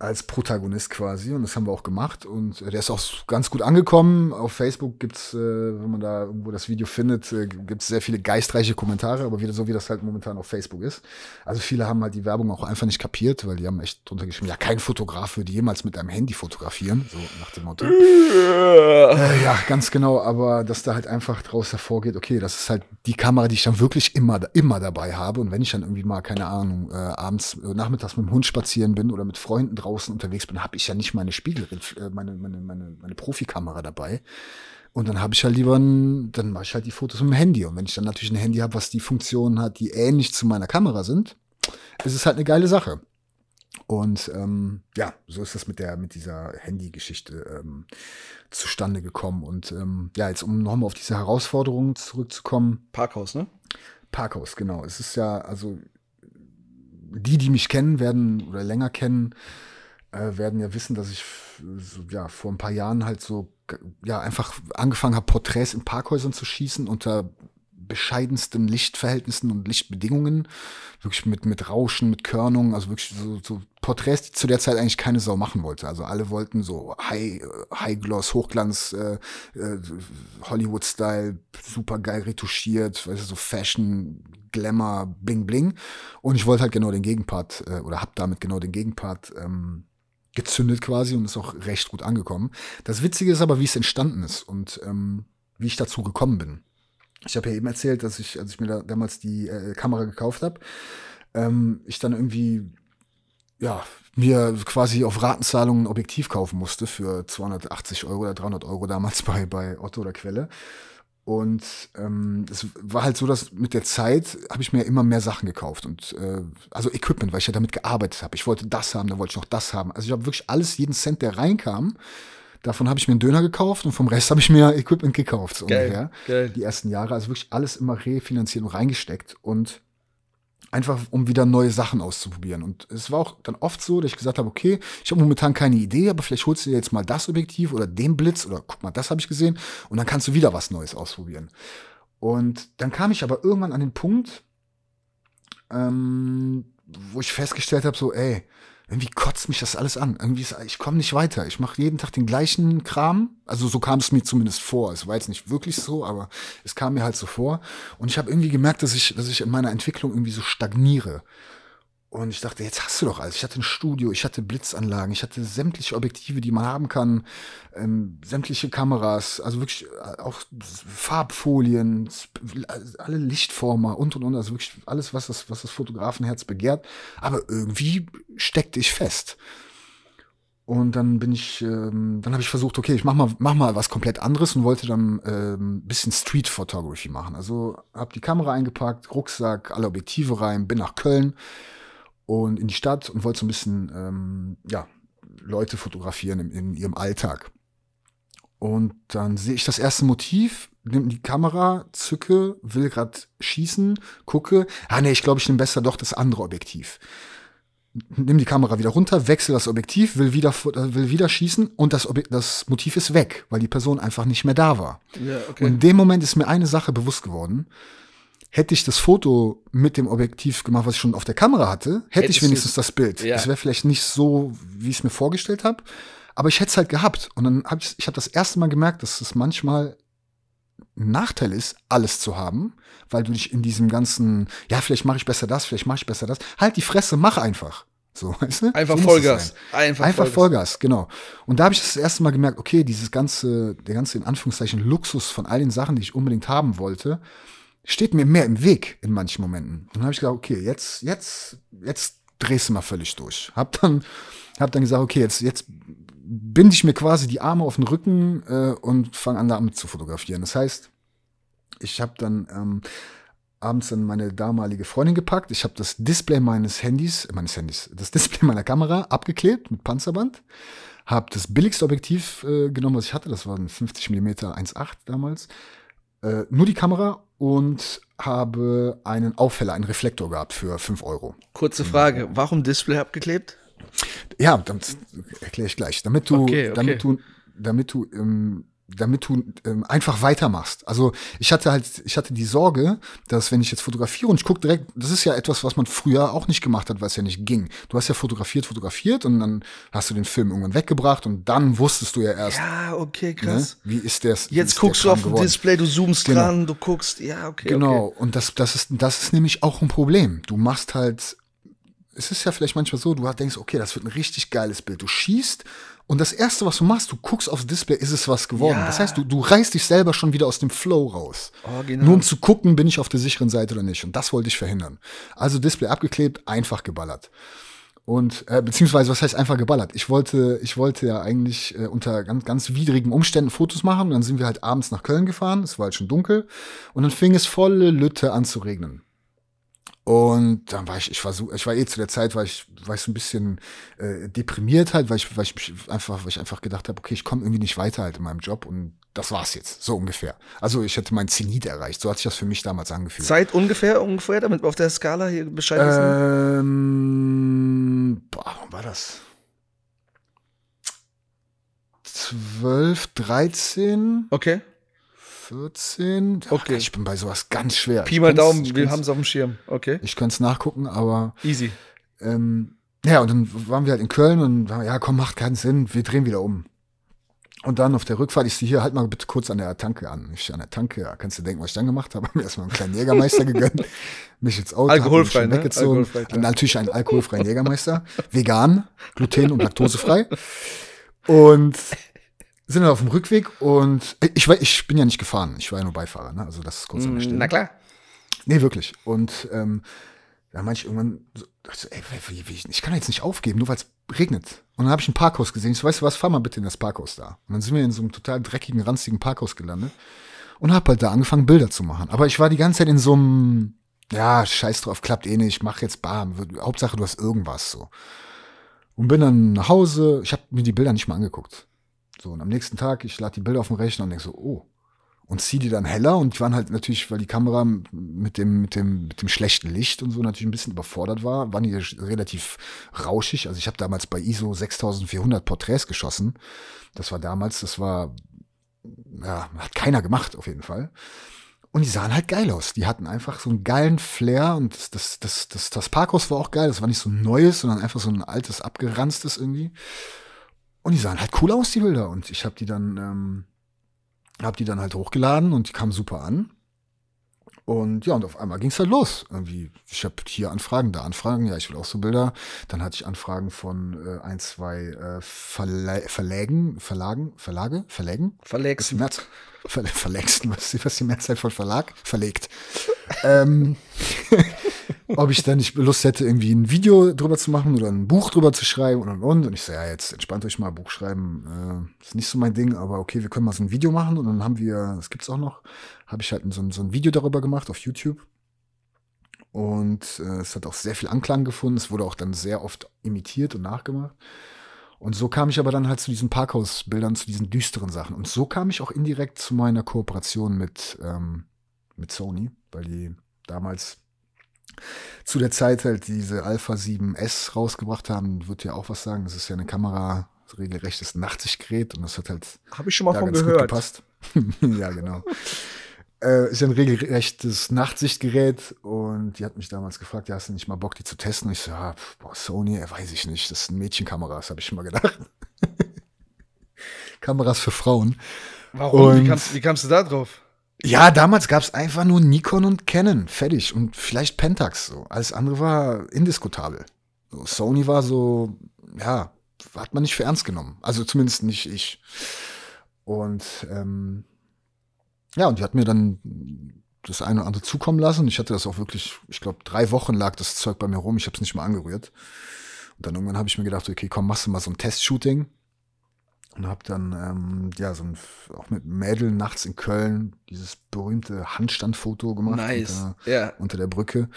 als Protagonist quasi und das haben wir auch gemacht und äh, der ist auch ganz gut angekommen. Auf Facebook gibt's, äh, wenn man da irgendwo das Video findet, äh, gibt's sehr viele geistreiche Kommentare, aber wieder so wie das halt momentan auf Facebook ist. Also viele haben halt die Werbung auch einfach nicht kapiert, weil die haben echt drunter geschrieben, ja kein Fotograf würde jemals mit einem Handy fotografieren, so nach dem Motto. äh, ja, ganz genau, aber dass da halt einfach draus hervorgeht, okay, das ist halt die Kamera, die ich dann wirklich immer immer dabei habe und wenn ich dann irgendwie mal keine Ahnung äh, abends äh, nachmittags mit dem Hund spazieren bin oder mit Freunden draußen draußen unterwegs bin, habe ich ja nicht meine Spiegel, äh, meine, meine, meine, meine Profikamera dabei. Und dann habe ich halt lieber, ein, dann mache ich halt die Fotos mit dem Handy. Und wenn ich dann natürlich ein Handy habe, was die Funktionen hat, die ähnlich zu meiner Kamera sind, ist es halt eine geile Sache. Und ähm, ja, so ist das mit der mit dieser Handy-Geschichte ähm, zustande gekommen. Und ähm, ja, jetzt um nochmal auf diese Herausforderungen zurückzukommen. Parkhaus, ne? Parkhaus, genau. Es ist ja, also die, die mich kennen, werden oder länger kennen, äh, werden ja wissen, dass ich so, ja, vor ein paar Jahren halt so ja, einfach angefangen habe, Porträts in Parkhäusern zu schießen unter bescheidensten Lichtverhältnissen und Lichtbedingungen. Wirklich mit, mit Rauschen, mit Körnungen, also wirklich so, so Porträts, die zu der Zeit eigentlich keine Sau machen wollte. Also alle wollten so High, High Gloss, Hochglanz, äh, äh, Hollywood-Style, super geil retuschiert, weißt du, so Fashion, Glamour, Bling Bling. Und ich wollte halt genau den Gegenpart, äh, oder hab damit genau den Gegenpart ähm, gezündet quasi und ist auch recht gut angekommen. Das Witzige ist aber, wie es entstanden ist und ähm, wie ich dazu gekommen bin. Ich habe ja eben erzählt, dass ich, als ich mir da damals die äh, Kamera gekauft habe, ähm, ich dann irgendwie ja, mir quasi auf Ratenzahlung ein Objektiv kaufen musste für 280 Euro oder 300 Euro damals bei, bei Otto oder Quelle. Und ähm, es war halt so, dass mit der Zeit habe ich mir immer mehr Sachen gekauft und äh, also Equipment, weil ich ja damit gearbeitet habe. Ich wollte das haben, dann wollte ich noch das haben. Also ich habe wirklich alles, jeden Cent, der reinkam, davon habe ich mir einen Döner gekauft und vom Rest habe ich mir Equipment gekauft, so geil, ungefähr. Geil. Die ersten Jahre. Also wirklich alles immer refinanziert und reingesteckt. Und einfach um wieder neue Sachen auszuprobieren. Und es war auch dann oft so, dass ich gesagt habe, okay, ich habe momentan keine Idee, aber vielleicht holst du dir jetzt mal das Objektiv oder den Blitz oder guck mal, das habe ich gesehen und dann kannst du wieder was Neues ausprobieren. Und dann kam ich aber irgendwann an den Punkt, ähm, wo ich festgestellt habe, so, ey, irgendwie kotzt mich das alles an. Irgendwie ist, ich komme nicht weiter. Ich mache jeden Tag den gleichen Kram. Also so kam es mir zumindest vor. Es war jetzt nicht wirklich so, aber es kam mir halt so vor. Und ich habe irgendwie gemerkt, dass ich, dass ich in meiner Entwicklung irgendwie so stagniere. Und ich dachte, jetzt hast du doch alles. Ich hatte ein Studio, ich hatte Blitzanlagen, ich hatte sämtliche Objektive, die man haben kann, ähm, sämtliche Kameras, also wirklich äh, auch Farbfolien, alle Lichtformer und und und, also wirklich alles, was das, was das Fotografenherz begehrt. Aber irgendwie steckte ich fest. Und dann bin ich, ähm, dann habe ich versucht, okay, ich mach mal, mach mal was komplett anderes und wollte dann ähm, bisschen Street Photography machen. Also habe die Kamera eingepackt, Rucksack, alle Objektive rein, bin nach Köln und in die Stadt und wollte so ein bisschen ähm, ja, Leute fotografieren in, in ihrem Alltag. Und dann sehe ich das erste Motiv, nehme die Kamera, zücke, will gerade schießen, gucke. Ah nee, ich glaube, ich nehme besser doch das andere Objektiv. Nimm die Kamera wieder runter, wechsle das Objektiv, will wieder, äh, will wieder schießen und das, Objek das Motiv ist weg, weil die Person einfach nicht mehr da war. Ja, okay. Und in dem Moment ist mir eine Sache bewusst geworden hätte ich das Foto mit dem Objektiv gemacht, was ich schon auf der Kamera hatte, hätte Hättest ich wenigstens das Bild. Ja. Das wäre vielleicht nicht so, wie ich es mir vorgestellt habe, aber ich hätte es halt gehabt. Und dann habe ich, ich habe das erste Mal gemerkt, dass es manchmal ein Nachteil ist, alles zu haben, weil du dich in diesem ganzen, ja, vielleicht mache ich besser das, vielleicht mache ich besser das. Halt die Fresse, mach einfach. So, (laughs) weißt du? Einfach Vollgas. Einfach, Einfach Vollgas. Vollgas. genau. Und da habe ich das erste Mal gemerkt, okay, dieses ganze, der ganze in Anführungszeichen Luxus von all den Sachen, die ich unbedingt haben wollte, steht mir mehr im Weg in manchen Momenten. Und dann habe ich gesagt, okay, jetzt, jetzt, jetzt drehst du mal völlig durch. Hab dann, hab dann gesagt, okay, jetzt, jetzt binde ich mir quasi die Arme auf den Rücken äh, und fange an, damit zu fotografieren. Das heißt, ich habe dann ähm, abends dann meine damalige Freundin gepackt. Ich habe das Display meines Handys, äh, meines Handys, das Display meiner Kamera abgeklebt mit Panzerband. Habe das billigste Objektiv äh, genommen, was ich hatte. Das war ein 50 mm 1.8 damals äh, nur die Kamera und habe einen Auffäller, einen Reflektor gehabt für 5 Euro. Kurze genau. Frage, warum Display abgeklebt? Ja, das erkläre ich gleich. Damit du, okay, okay. damit du, damit du ähm, damit du ähm, einfach weitermachst. Also ich hatte halt, ich hatte die Sorge, dass wenn ich jetzt fotografiere und ich gucke direkt, das ist ja etwas, was man früher auch nicht gemacht hat, weil es ja nicht ging. Du hast ja fotografiert, fotografiert und dann hast du den Film irgendwann weggebracht und dann wusstest du ja erst. Ja, okay, ne, krass. Ne, wie ist der? Jetzt ist guckst der du auf dem Display, du zoomst genau. dran, du guckst, ja, okay. Genau, okay. und das, das ist, das ist nämlich auch ein Problem. Du machst halt, es ist ja vielleicht manchmal so, du denkst, okay, das wird ein richtig geiles Bild. Du schießt und das Erste, was du machst, du guckst aufs Display, ist es was geworden. Ja. Das heißt, du, du reißt dich selber schon wieder aus dem Flow raus. Oh, genau. Nur um zu gucken, bin ich auf der sicheren Seite oder nicht. Und das wollte ich verhindern. Also Display abgeklebt, einfach geballert. Und äh, beziehungsweise, was heißt einfach geballert? Ich wollte, ich wollte ja eigentlich äh, unter ganz, ganz widrigen Umständen Fotos machen. Und dann sind wir halt abends nach Köln gefahren, es war halt schon dunkel. Und dann fing es volle Lütte an zu regnen. Und dann war ich, ich war so, ich war eh zu der Zeit, war ich, war ich so ein bisschen äh, deprimiert halt, weil ich, weil ich mich einfach, weil ich einfach gedacht habe, okay, ich komme irgendwie nicht weiter halt in meinem Job und das war's jetzt, so ungefähr. Also ich hätte meinen Zenit erreicht, so hat sich das für mich damals angefühlt. Zeit ungefähr, ungefähr, damit wir auf der Skala hier Bescheid wissen? Ähm, boah, wann war das? 12, 13. Okay. 14. Okay. Ich bin bei sowas ganz schwer. Pi mal Daumen, wir haben es auf dem Schirm. Okay. Ich könnte es nachgucken, aber. Easy. Ähm, ja, und dann waren wir halt in Köln und ja, komm, macht keinen Sinn, wir drehen wieder um. Und dann auf der Rückfahrt, ich sie hier, halt mal bitte kurz an der Tanke an. Ich an der Tanke, ja, kannst du denken, was ich dann gemacht habe? (laughs) mir erstmal einen kleinen Jägermeister gegönnt, mich ins Auto Alkoholfrei, ne? Alkoholfrei, klar. Natürlich einen alkoholfreien Jägermeister, vegan, gluten- und laktosefrei. (laughs) Und sind dann auf dem Rückweg und ich, ich bin ja nicht gefahren, ich war ja nur Beifahrer, ne? also das ist kurz an der mm, Stelle. Na klar. Nee, wirklich. Und ähm, da meinte ich irgendwann, so, also, ey, wie, wie, ich kann jetzt nicht aufgeben, nur weil es regnet. Und dann habe ich ein Parkhaus gesehen. Ich so, weißt du was, fahr mal bitte in das Parkhaus da. Und dann sind wir in so einem total dreckigen, ranzigen Parkhaus gelandet und habe halt da angefangen, Bilder zu machen. Aber ich war die ganze Zeit in so einem, ja, scheiß drauf, klappt eh nicht, mach jetzt bam. Hauptsache, du hast irgendwas so. Und bin dann nach Hause, ich habe mir die Bilder nicht mal angeguckt. So, und am nächsten Tag, ich lade die Bilder auf den Rechner und denke so, oh. Und ziehe die dann heller und die waren halt natürlich, weil die Kamera mit dem, mit dem, mit dem schlechten Licht und so natürlich ein bisschen überfordert war, waren die relativ rauschig. Also ich habe damals bei ISO 6400 Porträts geschossen. Das war damals, das war, ja, hat keiner gemacht auf jeden Fall. Und die sahen halt geil aus. Die hatten einfach so einen geilen Flair und das, das, das, das, das Parkhaus war auch geil. Das war nicht so ein neues, sondern einfach so ein altes, abgeranztes irgendwie. Und die sahen halt cool aus, die Bilder. Und ich habe die dann, ähm, habe die dann halt hochgeladen und die kamen super an. Und ja, und auf einmal ging es halt los. Irgendwie, ich habe hier Anfragen, da Anfragen, ja, ich will auch so Bilder. Dann hatte ich Anfragen von äh, ein, zwei äh, Verle Verlägen, Verlagen, Verlage, Verlägen? Verlegsten. Was Ver Verlegsten, was, was die Mehrzahl von Verlag? Verlegt. (laughs) ähm, ob ich dann nicht Lust hätte, irgendwie ein Video drüber zu machen oder ein Buch drüber zu schreiben und und und. Und ich so, ja, jetzt entspannt euch mal, Buch schreiben äh, ist nicht so mein Ding, aber okay, wir können mal so ein Video machen. Und dann haben wir, das gibt's auch noch, habe ich halt so ein, so ein Video darüber gemacht auf YouTube. Und äh, es hat auch sehr viel Anklang gefunden. Es wurde auch dann sehr oft imitiert und nachgemacht. Und so kam ich aber dann halt zu diesen Parkhausbildern, zu diesen düsteren Sachen. Und so kam ich auch indirekt zu meiner Kooperation mit, ähm, mit Sony, weil die damals zu der Zeit halt diese Alpha 7S rausgebracht haben, wird ja auch was sagen. Das ist ja eine Kamera, regelrechtes Nachtsichtgerät und das hat halt. Habe ich schon mal von gehört. gepasst. (laughs) ja, genau. äh, ist ja ein regelrechtes Nachtsichtgerät und die hat mich damals gefragt, ja, hast du nicht mal Bock, die zu testen? Und ich so, ja, pf, boah, Sony, äh, weiß ich nicht, das sind Mädchenkameras, habe ich schon mal gedacht. (laughs) Kameras für Frauen. Warum? Und wie kamst, wie kamst du da drauf? Ja, damals gab es einfach nur Nikon und Canon, fertig. Und vielleicht Pentax. So. Alles andere war indiskutabel. So, Sony war so, ja, hat man nicht für ernst genommen. Also zumindest nicht ich. Und ähm, ja, und die hat mir dann das eine oder andere zukommen lassen. Ich hatte das auch wirklich, ich glaube, drei Wochen lag das Zeug bei mir rum. Ich habe es nicht mal angerührt. Und dann irgendwann habe ich mir gedacht, okay, komm, machst du mal so ein Testshooting und habe dann ähm, ja so ein, auch mit Mädeln nachts in Köln dieses berühmte Handstandfoto gemacht nice. unter, yeah. unter der Brücke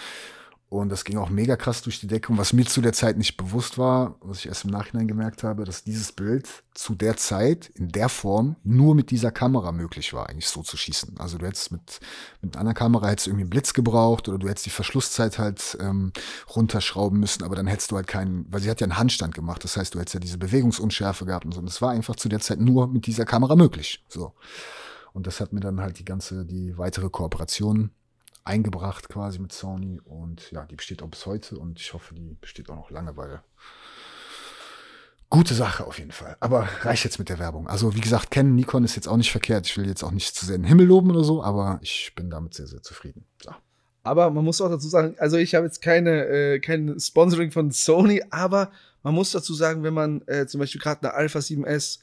und das ging auch mega krass durch die Decke. Und was mir zu der Zeit nicht bewusst war, was ich erst im Nachhinein gemerkt habe, dass dieses Bild zu der Zeit in der Form nur mit dieser Kamera möglich war, eigentlich so zu schießen. Also du hättest mit, mit einer Kamera hättest irgendwie einen Blitz gebraucht oder du hättest die Verschlusszeit halt ähm, runterschrauben müssen, aber dann hättest du halt keinen, weil sie hat ja einen Handstand gemacht. Das heißt, du hättest ja diese Bewegungsunschärfe gehabt und so. Und es war einfach zu der Zeit nur mit dieser Kamera möglich. So. Und das hat mir dann halt die ganze, die weitere Kooperation eingebracht quasi mit Sony und ja, die besteht auch bis heute und ich hoffe, die besteht auch noch lange, weil gute Sache auf jeden Fall. Aber reicht jetzt mit der Werbung. Also wie gesagt, kennen Nikon ist jetzt auch nicht verkehrt. Ich will jetzt auch nicht zu sehr den Himmel loben oder so, aber ich bin damit sehr, sehr zufrieden. So. Aber man muss auch dazu sagen, also ich habe jetzt keine, äh, kein Sponsoring von Sony, aber man muss dazu sagen, wenn man äh, zum Beispiel gerade eine Alpha 7S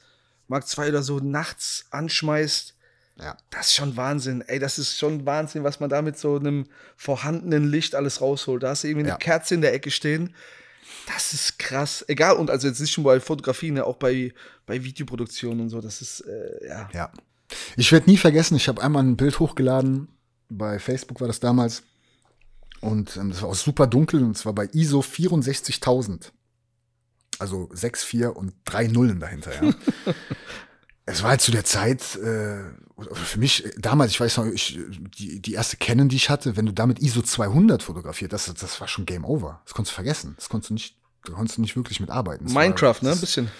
Mark II oder so nachts anschmeißt, ja. Das ist schon Wahnsinn. Ey, das ist schon Wahnsinn, was man da mit so einem vorhandenen Licht alles rausholt. Da hast du irgendwie ja. eine Kerze in der Ecke stehen. Das ist krass. Egal, und also jetzt nicht schon bei Fotografien, ne, auch bei, bei Videoproduktionen und so. Das ist, äh, ja. Ja. Ich werde nie vergessen, ich habe einmal ein Bild hochgeladen. Bei Facebook war das damals. Und ähm, das war auch super dunkel und zwar bei ISO 64000. Also 6, 4 und 3 Nullen dahinter, ja. (laughs) es war halt zu der Zeit, äh, für mich äh, damals, ich weiß noch, ich, die, die erste Canon, die ich hatte, wenn du damit ISO 200 fotografiert, das, das war schon Game Over. Das konntest du vergessen. Das konntest du nicht, da konntest du nicht wirklich mitarbeiten. Minecraft, war, ne? Ein bisschen.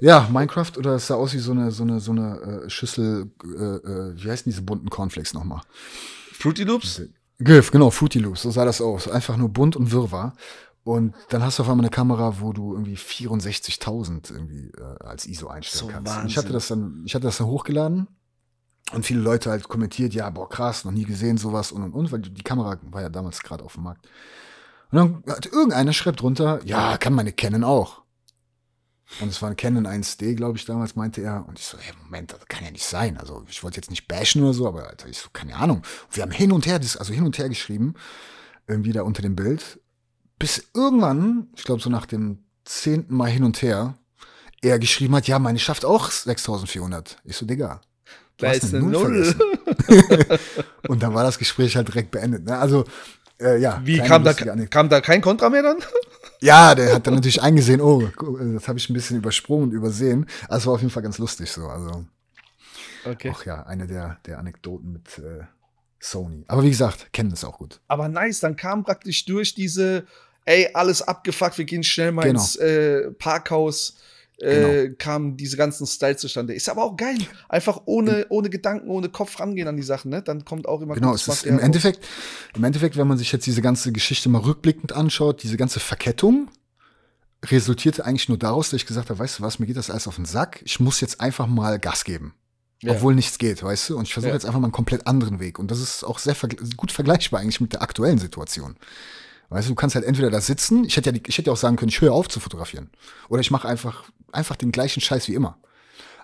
Ja, Minecraft oder es sah aus wie so eine, so eine, so eine äh, Schüssel, äh, äh, wie heißen diese bunten Cornflakes nochmal? Fruity Loops? Gif, genau, Fruity Loops, so sah das aus. Einfach nur bunt und wirrwarr. Und dann hast du auf einmal eine Kamera, wo du irgendwie 64.000 irgendwie äh, als ISO einstellen so kannst. Wahnsinn. Ich hatte das dann, ich hatte das dann hochgeladen und viele Leute halt kommentiert, ja, boah, krass, noch nie gesehen sowas und und und, weil die Kamera war ja damals gerade auf dem Markt. Und dann hat irgendeiner schreibt drunter, ja, kann meine Canon auch. Und es war ein Canon 1D, glaube ich, damals, meinte er. Und ich so, hey, Moment, das kann ja nicht sein. Also ich wollte jetzt nicht bashen oder so, aber Alter, ich so, keine Ahnung. Wir haben hin und her, also hin und her geschrieben, irgendwie da unter dem Bild bis irgendwann, ich glaube so nach dem zehnten Mal hin und her, er geschrieben hat, ja, meine schafft auch 6400. Ich so, Digga, da ist eine Null. (laughs) und dann war das Gespräch halt direkt beendet. Ne? Also, äh, ja. Wie kam da, kam da kein Kontra mehr dann? (laughs) ja, der hat dann natürlich eingesehen, oh, äh, das habe ich ein bisschen übersprungen und übersehen. Also war auf jeden Fall ganz lustig so. Also, okay. Auch ja, eine der, der Anekdoten mit äh, Sony. Aber wie gesagt, kennen es auch gut. Aber nice, dann kam praktisch durch diese, ey, alles abgefuckt, wir gehen schnell mal genau. ins äh, Parkhaus. Äh, genau. kamen diese ganzen Styles zustande. Ist aber auch geil. Einfach ohne, ohne Gedanken, ohne Kopf rangehen an die Sachen, ne? Dann kommt auch immer Genau, es ist im Endeffekt, im Endeffekt, wenn man sich jetzt diese ganze Geschichte mal rückblickend anschaut, diese ganze Verkettung resultierte eigentlich nur daraus, dass ich gesagt habe, weißt du was, mir geht das alles auf den Sack. Ich muss jetzt einfach mal Gas geben. Ja. Obwohl nichts geht, weißt du? Und ich versuche ja. jetzt einfach mal einen komplett anderen Weg. Und das ist auch sehr verg also gut vergleichbar eigentlich mit der aktuellen Situation. Weißt du, du kannst halt entweder da sitzen, ich hätte ja, die, ich hätte ja auch sagen können, ich höre auf zu fotografieren. Oder ich mache einfach, einfach den gleichen Scheiß wie immer.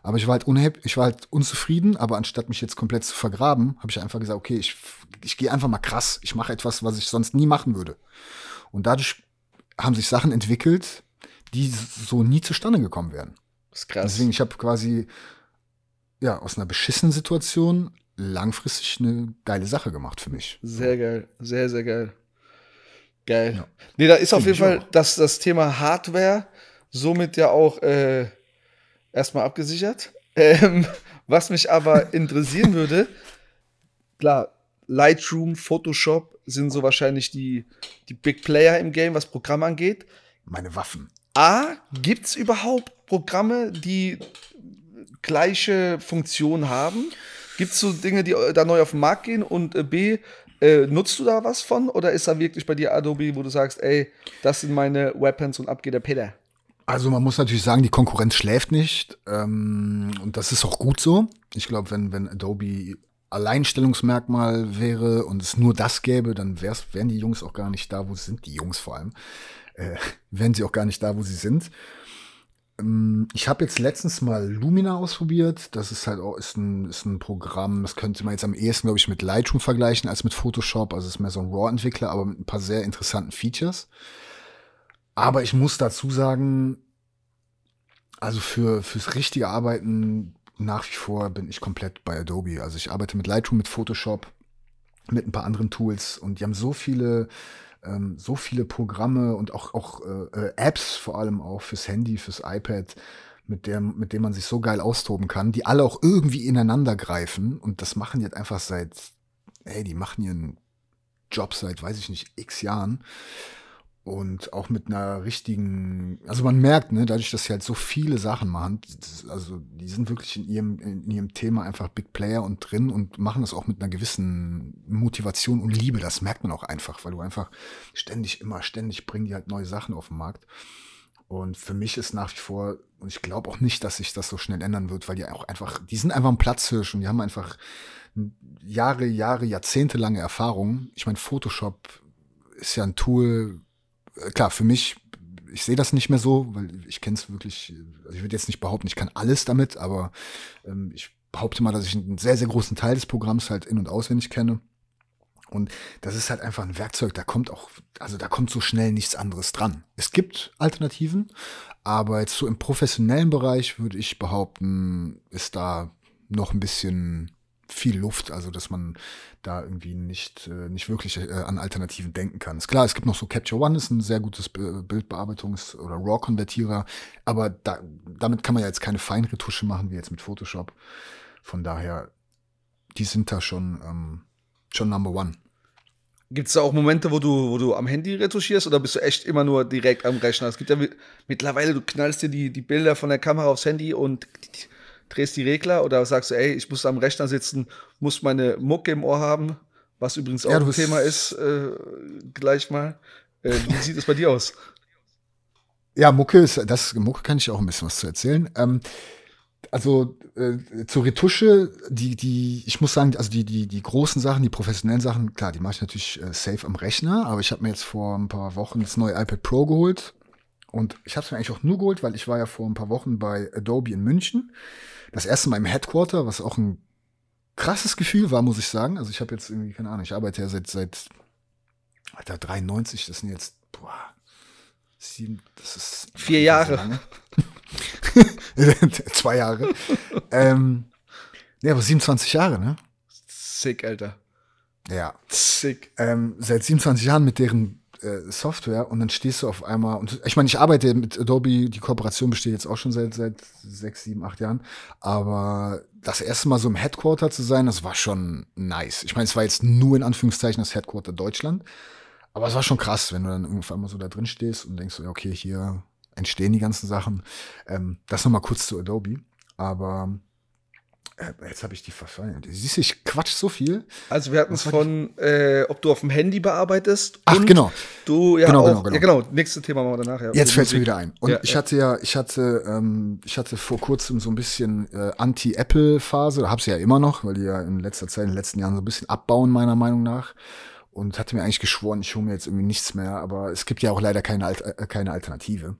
Aber ich war halt unheb ich war halt unzufrieden, aber anstatt mich jetzt komplett zu vergraben, habe ich einfach gesagt, okay, ich, ich gehe einfach mal krass. Ich mache etwas, was ich sonst nie machen würde. Und dadurch haben sich Sachen entwickelt, die so nie zustande gekommen wären. Das ist krass. Deswegen, ich habe quasi ja, aus einer beschissenen Situation langfristig eine geile Sache gemacht für mich. Sehr geil, sehr, sehr geil. Geil. Ja. Nee, da ist Find auf jeden Fall das, das Thema Hardware somit ja auch äh, erstmal abgesichert. Ähm, was mich aber (laughs) interessieren würde, klar, Lightroom, Photoshop sind so wahrscheinlich die, die Big Player im Game, was Programm angeht. Meine Waffen. A, gibt es überhaupt Programme, die gleiche Funktion haben? Gibt es so Dinge, die äh, da neu auf den Markt gehen? Und äh, B, äh, nutzt du da was von? Oder ist da wirklich bei dir Adobe, wo du sagst, ey, das sind meine Weapons und ab geht der Peter? Also man muss natürlich sagen, die Konkurrenz schläft nicht. Ähm, und das ist auch gut so. Ich glaube, wenn, wenn Adobe Alleinstellungsmerkmal wäre und es nur das gäbe, dann wären die Jungs auch gar nicht da, wo sie sind, die Jungs vor allem, äh, (laughs) wären sie auch gar nicht da, wo sie sind. Ähm, ich habe jetzt letztens mal Lumina ausprobiert. Das ist halt auch ist ein, ist ein Programm, das könnte man jetzt am ehesten, glaube ich, mit Lightroom vergleichen als mit Photoshop. Also es ist mehr so ein RAW-Entwickler, aber mit ein paar sehr interessanten Features. Aber ich muss dazu sagen, also für, fürs richtige Arbeiten nach wie vor bin ich komplett bei Adobe. Also ich arbeite mit Lightroom, mit Photoshop, mit ein paar anderen Tools und die haben so viele ähm, so viele Programme und auch, auch äh, äh, Apps vor allem auch fürs Handy, fürs iPad, mit dem, mit dem man sich so geil austoben kann, die alle auch irgendwie ineinander greifen. Und das machen jetzt halt einfach seit, hey, die machen ihren Job seit, weiß ich nicht, x Jahren und auch mit einer richtigen, also man merkt, ne, dadurch, dass sie halt so viele Sachen machen, das, also die sind wirklich in ihrem, in ihrem Thema einfach Big Player und drin und machen das auch mit einer gewissen Motivation und Liebe. Das merkt man auch einfach, weil du einfach ständig, immer ständig bringen die halt neue Sachen auf den Markt. Und für mich ist nach wie vor, und ich glaube auch nicht, dass sich das so schnell ändern wird, weil die auch einfach, die sind einfach ein Platzhirsch und die haben einfach Jahre, Jahre, jahrzehntelange Erfahrung. Ich meine, Photoshop ist ja ein Tool, klar, für mich, ich sehe das nicht mehr so, weil ich kenne es wirklich, also ich würde jetzt nicht behaupten, ich kann alles damit, aber ähm, ich behaupte mal, dass ich einen sehr, sehr großen Teil des Programms halt in- und auswendig kenne. Und das ist halt einfach ein Werkzeug, da kommt auch, also da kommt so schnell nichts anderes dran. Es gibt Alternativen, aber jetzt so im professionellen Bereich würde ich behaupten, ist da noch ein bisschen viel Luft, also dass man da irgendwie nicht, äh, nicht wirklich äh, an Alternativen denken kann. Ist klar, es gibt noch so Capture One, ist ein sehr gutes Bildbearbeitungs- oder RAW-Konvertierer, aber da, damit kann man ja jetzt keine Feinretusche machen, wie jetzt mit Photoshop. Von daher, die sind da schon, ähm, schon Number One. Gibt es da auch Momente, wo du, wo du am Handy retuschierst oder bist du echt immer nur direkt am Rechner? Es gibt ja mittlerweile, du knallst dir die, die Bilder von der Kamera aufs Handy und die, die, drehst die Regler oder sagst du, ey, ich muss am Rechner sitzen, muss meine Mucke im Ohr haben, was übrigens auch ja, ein Thema ist, äh, gleich mal. Äh, wie sieht es bei dir aus? Ja, Mucke ist, das, Mucke kann ich auch ein bisschen was zu erzählen. Ähm, also äh, zur Retusche, die, die, ich muss sagen, also die, die, die großen Sachen, die professionellen Sachen, klar, die mache ich natürlich äh, safe am Rechner, aber ich habe mir jetzt vor ein paar Wochen das neue iPad Pro geholt, und ich habe es mir eigentlich auch nur geholt, weil ich war ja vor ein paar Wochen bei Adobe in München. Das erste Mal im Headquarter, was auch ein krasses Gefühl war, muss ich sagen. Also ich habe jetzt irgendwie, keine Ahnung, ich arbeite ja seit, seit Alter, 93, das sind jetzt, boah, sieben, das ist. Vier Jahre. (laughs) Zwei Jahre. ähm, nee, aber 27 Jahre, ne? Sick, Alter. Ja. Sick. Ähm, seit 27 Jahren mit deren äh, Software und dann stehst du auf einmal und ich meine, ich arbeite mit Adobe, die Kooperation besteht jetzt auch schon seit seit sechs, sieben, acht Jahren, aber das erste Mal so im Headquarter zu sein, das war schon nice. Ich meine, es war jetzt nur in Anführungszeichen das Headquarter Deutschland, aber es war schon krass, wenn du dann irgendwann mal so da drin stehst und denkst so, okay, hier entstehen die ganzen Sachen. Ähm, das nochmal kurz zu Adobe, aber äh, jetzt habe ich die verfallen. Siehst du, ich quatsch so viel. Also wir hatten es von, äh, ob du auf dem Handy bearbeitest. Ach, genau. Du, ja, genau, genau auch, genau, genau. ja, genau. Nächstes Thema machen wir danach. Ja. Jetzt fällt es mir wieder ein. Und ja, ich hatte ja, ich hatte, ähm, ich hatte vor kurzem so ein bisschen äh, Anti-Apple-Phase. Habe sie ja immer noch, weil die ja in letzter Zeit, in den letzten Jahren so ein bisschen abbauen, meiner Meinung nach. Und hatte mir eigentlich geschworen, ich hole mir jetzt irgendwie nichts mehr. Aber es gibt ja auch leider keine, Al äh, keine Alternative.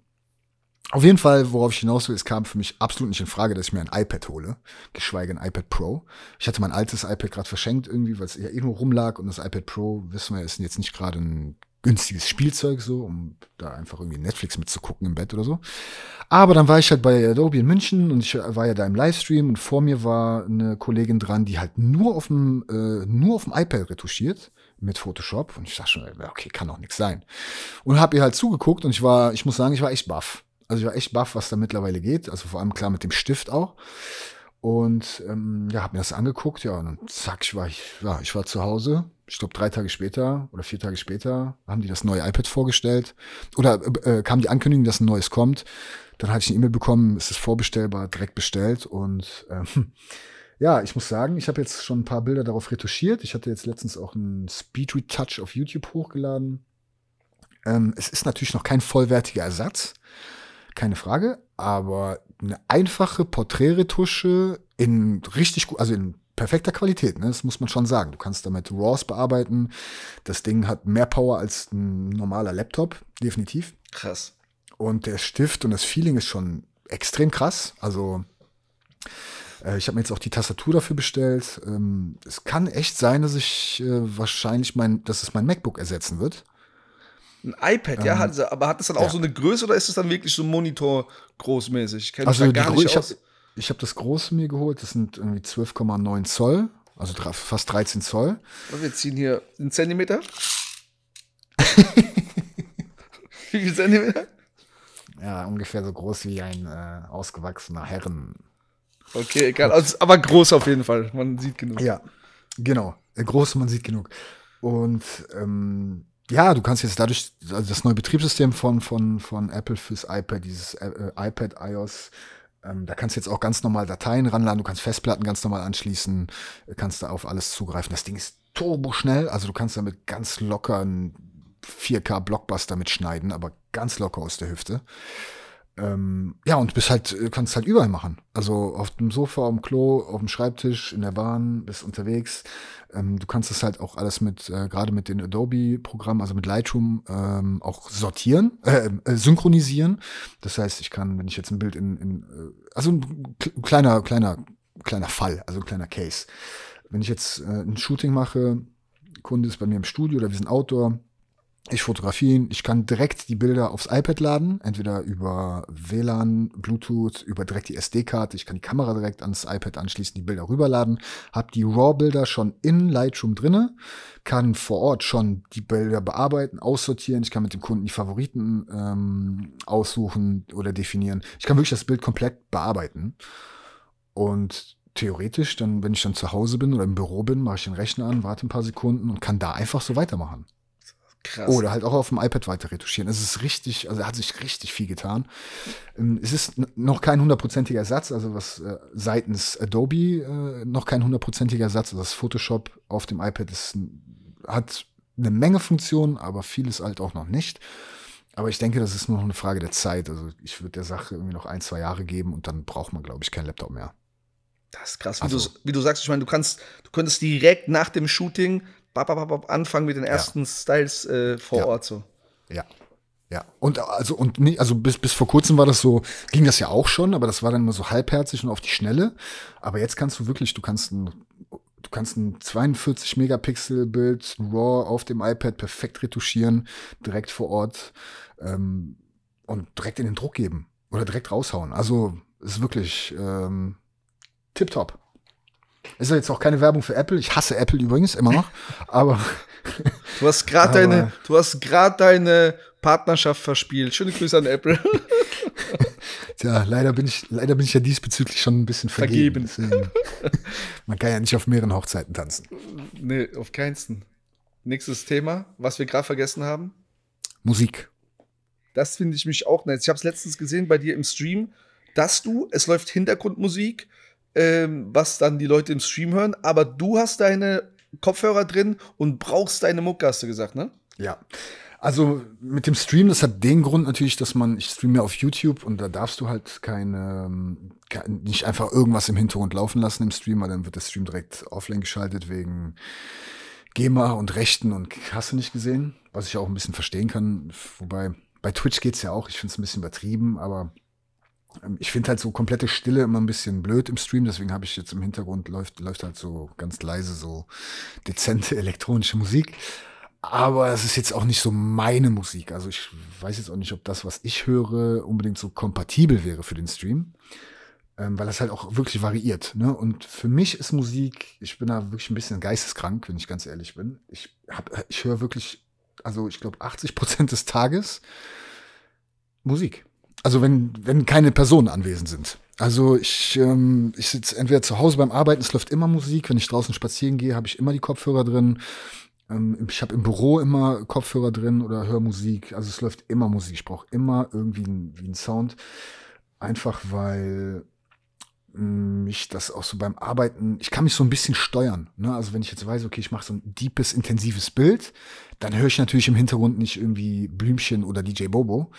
Auf jeden Fall, worauf ich hinaus will, es kam für mich absolut nicht in Frage, dass ich mir ein iPad hole, geschweige ein iPad Pro. Ich hatte mein altes iPad gerade verschenkt irgendwie, weil es ja irgendwo eh rumlag und das iPad Pro, wissen wir, ist jetzt nicht gerade ein günstiges Spielzeug so, um da einfach irgendwie Netflix mitzugucken im Bett oder so. Aber dann war ich halt bei Adobe in München und ich war ja da im Livestream und vor mir war eine Kollegin dran, die halt nur auf dem äh, nur auf dem iPad retuschiert mit Photoshop und ich dachte schon, okay, kann doch nichts sein. Und habe ihr halt zugeguckt und ich war, ich muss sagen, ich war echt baff. Also ich war echt baff, was da mittlerweile geht. Also vor allem klar mit dem Stift auch. Und ähm, ja, habe mir das angeguckt, ja, und dann zack, ich war, ich, ja, ich war zu Hause. Ich glaube, drei Tage später oder vier Tage später haben die das neue iPad vorgestellt. Oder äh, äh, kam die Ankündigung, dass ein neues kommt. Dann hatte ich eine E-Mail bekommen, es ist vorbestellbar, direkt bestellt. Und ähm, (laughs) ja, ich muss sagen, ich habe jetzt schon ein paar Bilder darauf retuschiert. Ich hatte jetzt letztens auch einen Speed Retouch auf YouTube hochgeladen. Ähm, es ist natürlich noch kein vollwertiger Ersatz keine Frage. Aber eine einfache Porträtretusche in richtig gut, also in perfekter Qualität, ne? das muss man schon sagen. Du kannst damit RAWs bearbeiten. Das Ding hat mehr Power als ein normaler Laptop, definitiv. Krass. Und der Stift und das Feeling ist schon extrem krass. Also äh, ich habe mir jetzt auch die Tastatur dafür bestellt. Ähm, es kann echt sein, dass ich äh, wahrscheinlich mein, dass es mein MacBook ersetzen wird. Ein iPad, ja, ähm, hat aber hat es dann auch so eine Größe oder ist es dann wirklich so Monitor großmäßig? Kenn also gar nicht ich aus. ich habe das große mir geholt, das sind irgendwie 12,9 Zoll, also fast 13 Zoll. Und wir ziehen hier einen Zentimeter. (laughs) wie viel Zentimeter? Ja, ungefähr so groß wie ein äh, ausgewachsener Herren. Okay, egal. Also, aber groß auf jeden Fall. Man sieht genug. Ja, genau. Äh, groß, man sieht genug. Und ähm, ja, du kannst jetzt dadurch, also das neue Betriebssystem von, von, von Apple fürs iPad, dieses äh, äh, iPad iOS, ähm, da kannst du jetzt auch ganz normal Dateien ranladen, du kannst Festplatten ganz normal anschließen, äh, kannst da auf alles zugreifen. Das Ding ist turboschnell, also du kannst damit ganz locker einen 4K-Blockbuster mitschneiden, aber ganz locker aus der Hüfte. Ähm, ja, und bist halt, äh, kannst halt überall machen. Also auf dem Sofa, auf Klo, auf dem Schreibtisch, in der Bahn, bist unterwegs. Ähm, du kannst das halt auch alles mit, äh, gerade mit den Adobe-Programmen, also mit Lightroom, ähm, auch sortieren, äh, äh, synchronisieren. Das heißt, ich kann, wenn ich jetzt ein Bild in, in äh, also ein kleiner, kleiner, kleiner Fall, also ein kleiner Case. Wenn ich jetzt äh, ein Shooting mache, Kunde ist bei mir im Studio oder wir sind Outdoor, ich fotografiere ihn, ich kann direkt die Bilder aufs iPad laden, entweder über WLAN, Bluetooth, über direkt die SD-Karte, ich kann die Kamera direkt ans iPad anschließen, die Bilder rüberladen, Hab die RAW-Bilder schon in Lightroom drinne, kann vor Ort schon die Bilder bearbeiten, aussortieren, ich kann mit dem Kunden die Favoriten ähm, aussuchen oder definieren. Ich kann wirklich das Bild komplett bearbeiten und theoretisch, dann, wenn ich dann zu Hause bin oder im Büro bin, mache ich den Rechner an, warte ein paar Sekunden und kann da einfach so weitermachen. Krass. Oder halt auch auf dem iPad weiter retuschieren. Es ist richtig, also hat sich richtig viel getan. Ähm, es ist noch kein hundertprozentiger Ersatz, also was äh, seitens Adobe äh, noch kein hundertprozentiger Ersatz. Also das Photoshop auf dem iPad ist, hat eine Menge Funktionen, aber vieles halt auch noch nicht. Aber ich denke, das ist nur noch eine Frage der Zeit. Also ich würde der Sache irgendwie noch ein, zwei Jahre geben und dann braucht man, glaube ich, keinen Laptop mehr. Das ist krass, wie, also, du, wie du sagst, ich meine, du kannst, du könntest direkt nach dem Shooting anfangen mit den ersten ja. Styles äh, vor ja. Ort so. Ja. Ja, und also und nie, also bis bis vor kurzem war das so, ging das ja auch schon, aber das war dann immer so halbherzig und auf die Schnelle, aber jetzt kannst du wirklich, du kannst ein, du kannst ein 42 Megapixel Bild RAW auf dem iPad perfekt retuschieren, direkt vor Ort ähm, und direkt in den Druck geben oder direkt raushauen. Also ist wirklich ähm, tipptopp. Ist ja jetzt auch keine Werbung für Apple. Ich hasse Apple übrigens immer noch. (laughs) Aber. Du hast gerade deine, deine Partnerschaft verspielt. Schöne Grüße an Apple. (laughs) Tja, leider bin ich, leider bin ich ja diesbezüglich schon ein bisschen vergeben. vergeben. (laughs) man kann ja nicht auf mehreren Hochzeiten tanzen. Nee, auf keinsten. Nächstes Thema, was wir gerade vergessen haben. Musik. Das finde ich mich auch nett. Ich habe es letztens gesehen bei dir im Stream, dass du, es läuft Hintergrundmusik, ähm, was dann die Leute im Stream hören, aber du hast deine Kopfhörer drin und brauchst deine Mucke, hast du gesagt, ne? Ja. Also mit dem Stream, das hat den Grund natürlich, dass man, ich streame auf YouTube und da darfst du halt keine, ähm, nicht einfach irgendwas im Hintergrund laufen lassen im Stream, weil dann wird der Stream direkt offline geschaltet wegen GEMA und Rechten und hast du nicht gesehen, was ich auch ein bisschen verstehen kann. Wobei, bei Twitch geht es ja auch, ich finde es ein bisschen übertrieben, aber ähm, ich finde halt so komplette Stille immer ein bisschen blöd im Stream, deswegen habe ich jetzt im Hintergrund läuft, läuft halt so ganz leise, so dezente (laughs) elektronische Musik. Aber es ist jetzt auch nicht so meine Musik. Also ich weiß jetzt auch nicht, ob das, was ich höre, unbedingt so kompatibel wäre für den Stream. Ähm, weil das halt auch wirklich variiert. Ne? Und für mich ist Musik, ich bin da wirklich ein bisschen geisteskrank, wenn ich ganz ehrlich bin. Ich, hab, ich höre wirklich, also ich glaube, 80 Prozent des Tages Musik. Also wenn, wenn keine Personen anwesend sind. Also ich, ähm, ich sitze entweder zu Hause beim Arbeiten, es läuft immer Musik. Wenn ich draußen spazieren gehe, habe ich immer die Kopfhörer drin. Ähm, ich habe im Büro immer Kopfhörer drin oder höre Musik. Also es läuft immer Musik. Ich brauche immer irgendwie einen, ein Sound. Einfach weil mm, mich das auch so beim Arbeiten, ich kann mich so ein bisschen steuern. Ne? Also wenn ich jetzt weiß, okay, ich mache so ein deepes, intensives Bild, dann höre ich natürlich im Hintergrund nicht irgendwie Blümchen oder DJ Bobo,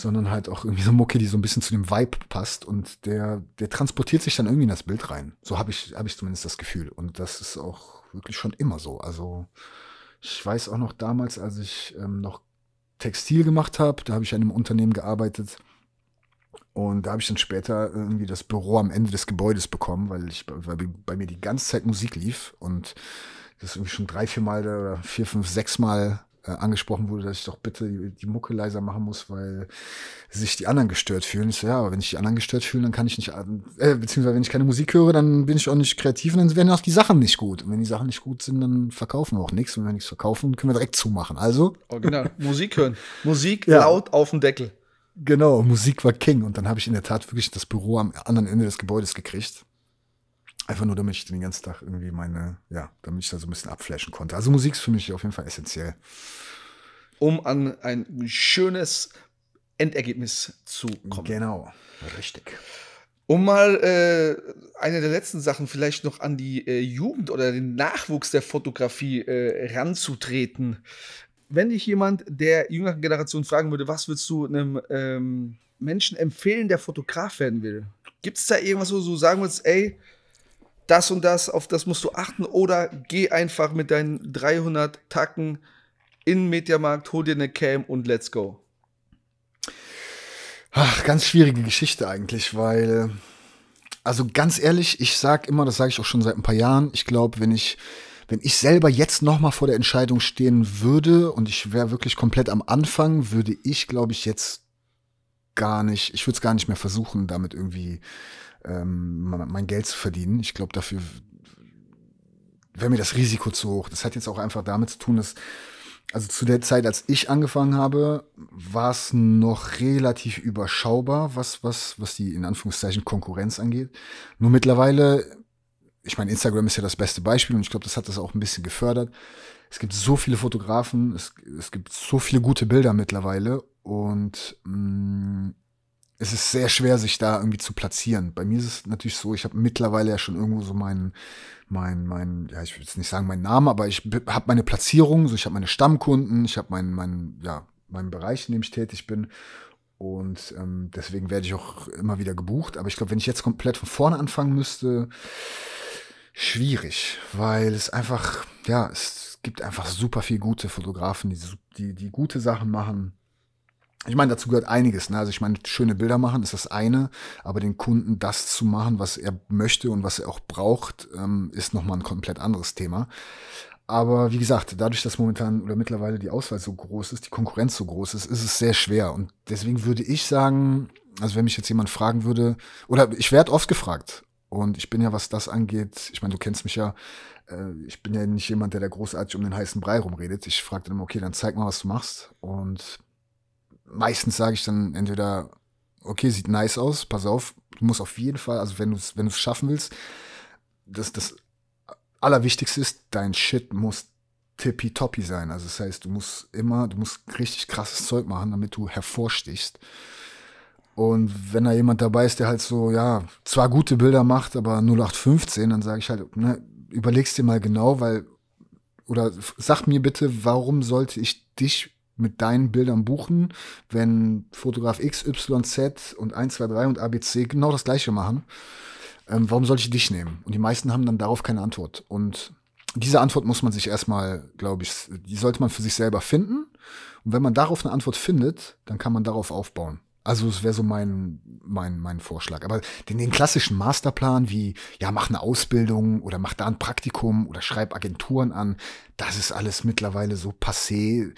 sondern halt auch irgendwie so Mucke, die so ein bisschen zu dem Vibe passt und der, der transportiert sich dann irgendwie in das Bild rein. So habe ich, hab ich zumindest das Gefühl. Und das ist auch wirklich schon immer so. Also ich weiß auch noch damals, als ich ähm, noch Textil gemacht habe, da habe ich in einem Unternehmen gearbeitet. Und da habe ich dann später irgendwie das Büro am Ende des Gebäudes bekommen, weil, ich, weil bei mir die ganze Zeit Musik lief und das irgendwie schon drei, vier Mal oder vier, fünf, sechs Mal äh, angesprochen wurde, dass ich doch bitte die, die, Mucke leiser machen muss, weil sich die anderen gestört fühlen. Ich so, ja, aber wenn ich die anderen gestört fühlen, dann kann ich nicht, äh, beziehungsweise wenn ich keine Musik höre, dann bin ich auch nicht kreativ und dann werden auch die Sachen nicht gut. Und wenn die Sachen nicht gut sind, dann verkaufen wir auch nichts. Und wenn wir nichts verkaufen, können wir direkt zumachen. Also. Oh, genau, (laughs) Musik hören. Musik ja. laut auf dem Deckel. Genau, Musik war King. Und dann habe ich in der Tat wirklich das Büro am anderen Ende des Gebäudes gekriegt. Einfach nur, damit ich den ganzen Tag irgendwie meine, ja, damit ich da so ein bisschen abflashen konnte. Also Musik ist für mich auf jeden Fall essentiell. Um an ein schönes Endergebnis zu kommen. Genau, richtig. Um mal äh, eine der letzten Sachen vielleicht noch an die äh, Jugend oder den Nachwuchs der Fotografie äh, ranzutreten. Wenn dich jemand der jüngeren Generation fragen würde, was würdest du einem ähm, Menschen empfehlen, der Fotograf werden will? Gibt es da irgendwas, wo du sagen würdest, ey, das und das, auf das musst du achten oder geh einfach mit deinen 300 Tacken in den Mediamarkt, hol dir eine Cam und let's go. Ach, ganz schwierige Geschichte eigentlich, weil, also ganz ehrlich, ich sag immer, das sage ich auch schon seit ein paar Jahren, ich glaube, wenn ich, wenn ich selber jetzt nochmal vor der Entscheidung stehen würde und ich wäre wirklich komplett am Anfang, würde ich, glaube ich, jetzt gar nicht, ich würde es gar nicht mehr versuchen, damit irgendwie ähm, mein Geld zu verdienen. Ich glaube, dafür wäre mir das Risiko zu hoch. Das hat jetzt auch einfach damit zu tun, dass also zu der Zeit, als ich angefangen habe, war es noch relativ überschaubar, was, was, was die in Anführungszeichen Konkurrenz angeht. Nur mittlerweile, ich meine, Instagram ist ja das beste Beispiel und ich glaube, das hat das auch ein bisschen gefördert. Es gibt so viele Fotografen, es, es gibt so viele gute Bilder mittlerweile und mh, mm, es ist sehr schwer, sich da irgendwie zu platzieren. Bei mir ist es natürlich so, ich habe mittlerweile ja schon irgendwo so meinen, mein, mein, ja, ich will jetzt nicht sagen meinen Namen, aber ich habe meine Platzierung, so ich habe meine Stammkunden, ich habe meinen, meinen, ja, meinen Bereich, in dem ich tätig bin. Und ähm, deswegen werde ich auch immer wieder gebucht. Aber ich glaube, wenn ich jetzt komplett von vorne anfangen müsste, schwierig, weil es einfach, ja, es gibt einfach super viel gute Fotografen, die, die, die gute Sachen machen ich meine, dazu gehört einiges. Ne? Also ich meine, schöne Bilder machen ist das eine, aber den Kunden das zu machen, was er möchte und was er auch braucht, ähm, ist nochmal ein komplett anderes Thema. Aber wie gesagt, dadurch, dass momentan oder mittlerweile die Auswahl so groß ist, die Konkurrenz so groß ist, ist es sehr schwer. Und deswegen würde ich sagen, also wenn mich jetzt jemand fragen würde, oder ich werde oft gefragt, und ich bin ja, was das angeht, ich meine, du kennst mich ja, äh, ich bin ja nicht jemand, der da großartig um den heißen Brei rumredet. Ich frage dann immer, okay, dann zeig mal, was du machst. Und meistens sage ich dann entweder, okay, sieht nice aus, pass auf, du musst auf jeden Fall, also wenn du es wenn du's schaffen willst, das, das Allerwichtigste ist, dein Shit muss tippitoppi sein. Also das heißt, du musst immer, du musst richtig krasses Zeug machen, damit du hervorstichst. Und wenn da jemand dabei ist, der halt so, ja, zwar gute Bilder macht, aber 0815, dann sage ich halt, ne, überleg's dir mal genau, weil, oder sag mir bitte, warum sollte ich dich mit deinen Bildern buchen, wenn Fotograf X, Y, Z und 1, 2, 3 und ABC genau das gleiche machen, ähm, warum soll ich dich nehmen? Und die meisten haben dann darauf keine Antwort. Und diese Antwort muss man sich erstmal, glaube ich, die sollte man für sich selber finden. Und wenn man darauf eine Antwort findet, dann kann man darauf aufbauen. Also es wäre so mein, mein, mein Vorschlag. Aber den, den, klassischen Masterplan wie, ja, mach eine Ausbildung oder mach da ein Praktikum oder schreib Agenturen an, das ist alles mittlerweile so passé.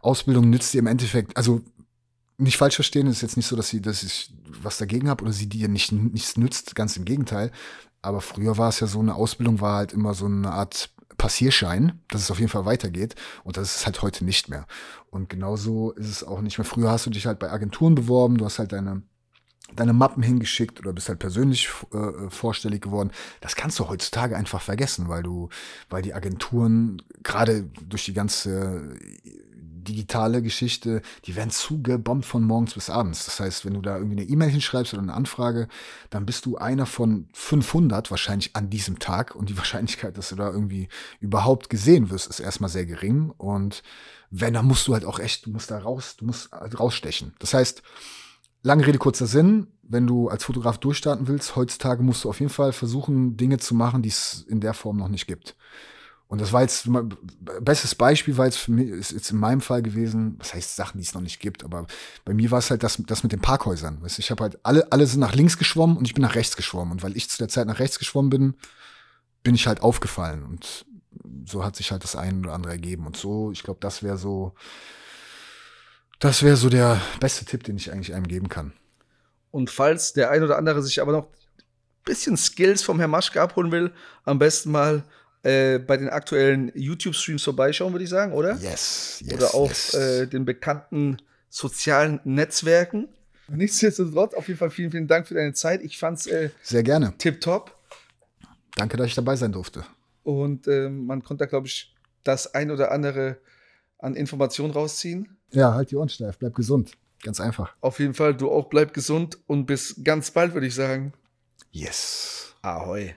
Ausbildung nützt dir im Endeffekt, also nicht falsch verstehen, ist jetzt nicht so, dass sie, dass ich was dagegen habe oder sie dir nicht, nichts nützt, ganz im Gegenteil. Aber früher war es ja so, eine Ausbildung war halt immer so eine Art Passierschein, dass es auf jeden Fall weitergeht. Und das ist halt heute nicht mehr. Und genauso ist es auch nicht mehr. Früher hast du dich halt bei Agenturen beworben, du hast halt deine, deine Mappen hingeschickt oder bist halt persönlich äh, äh vorstellig geworden. Das kannst du heutzutage einfach vergessen, weil du, weil die Agenturen gerade durch die ganze digitale Geschichte, die werden zugebombt von morgens bis abends. Das heißt, wenn du da irgendwie eine E-Mail hinschreibst oder eine Anfrage, dann bist du einer von 500 wahrscheinlich an diesem Tag und die (laughs) Wahrscheinlichkeit, dass du da irgendwie überhaupt gesehen wirst, ist erstmal sehr gering und wenn, dann musst du halt auch echt, du musst da raus, du musst halt rausstechen. Das heißt, lange Rede, kurzer Sinn, wenn du als Fotograf durchstarten willst, heutzutage musst du auf jeden Fall versuchen, Dinge zu machen, die es in der Form noch nicht gibt. Und das war jetzt, bestes Beispiel war jetzt für mich, ist jetzt in meinem Fall gewesen, was heißt Sachen, die es noch nicht gibt, aber bei mir war es halt das, das mit den Parkhäusern. Weißt, ich habe halt, alle, alle sind nach links geschwommen und ich bin nach rechts geschwommen. Und weil ich zu der Zeit nach rechts geschwommen bin, bin ich halt aufgefallen. Und so hat sich halt das eine oder andere ergeben. Und so, ich glaube, das wäre so, das wäre so der beste Tipp, den ich eigentlich einem geben kann. Und falls der ein oder andere sich aber noch bisschen Skills vom Herr Maschke abholen will, am besten mal äh, bei den aktuellen YouTube-Streams vorbeischauen, würde ich sagen, oder? Yes, yes. Oder auch yes. Äh, den bekannten sozialen Netzwerken. Nichtsdestotrotz, auf jeden Fall vielen, vielen Dank für deine Zeit. Ich fand's äh, sehr gerne. Tipptopp. Danke, dass ich dabei sein durfte. Und ähm, man konnte da, glaube ich, das ein oder andere an Informationen rausziehen. Ja, halt die Ohren steif, bleib gesund. Ganz einfach. Auf jeden Fall, du auch bleib gesund und bis ganz bald, würde ich sagen. Yes. Ahoi.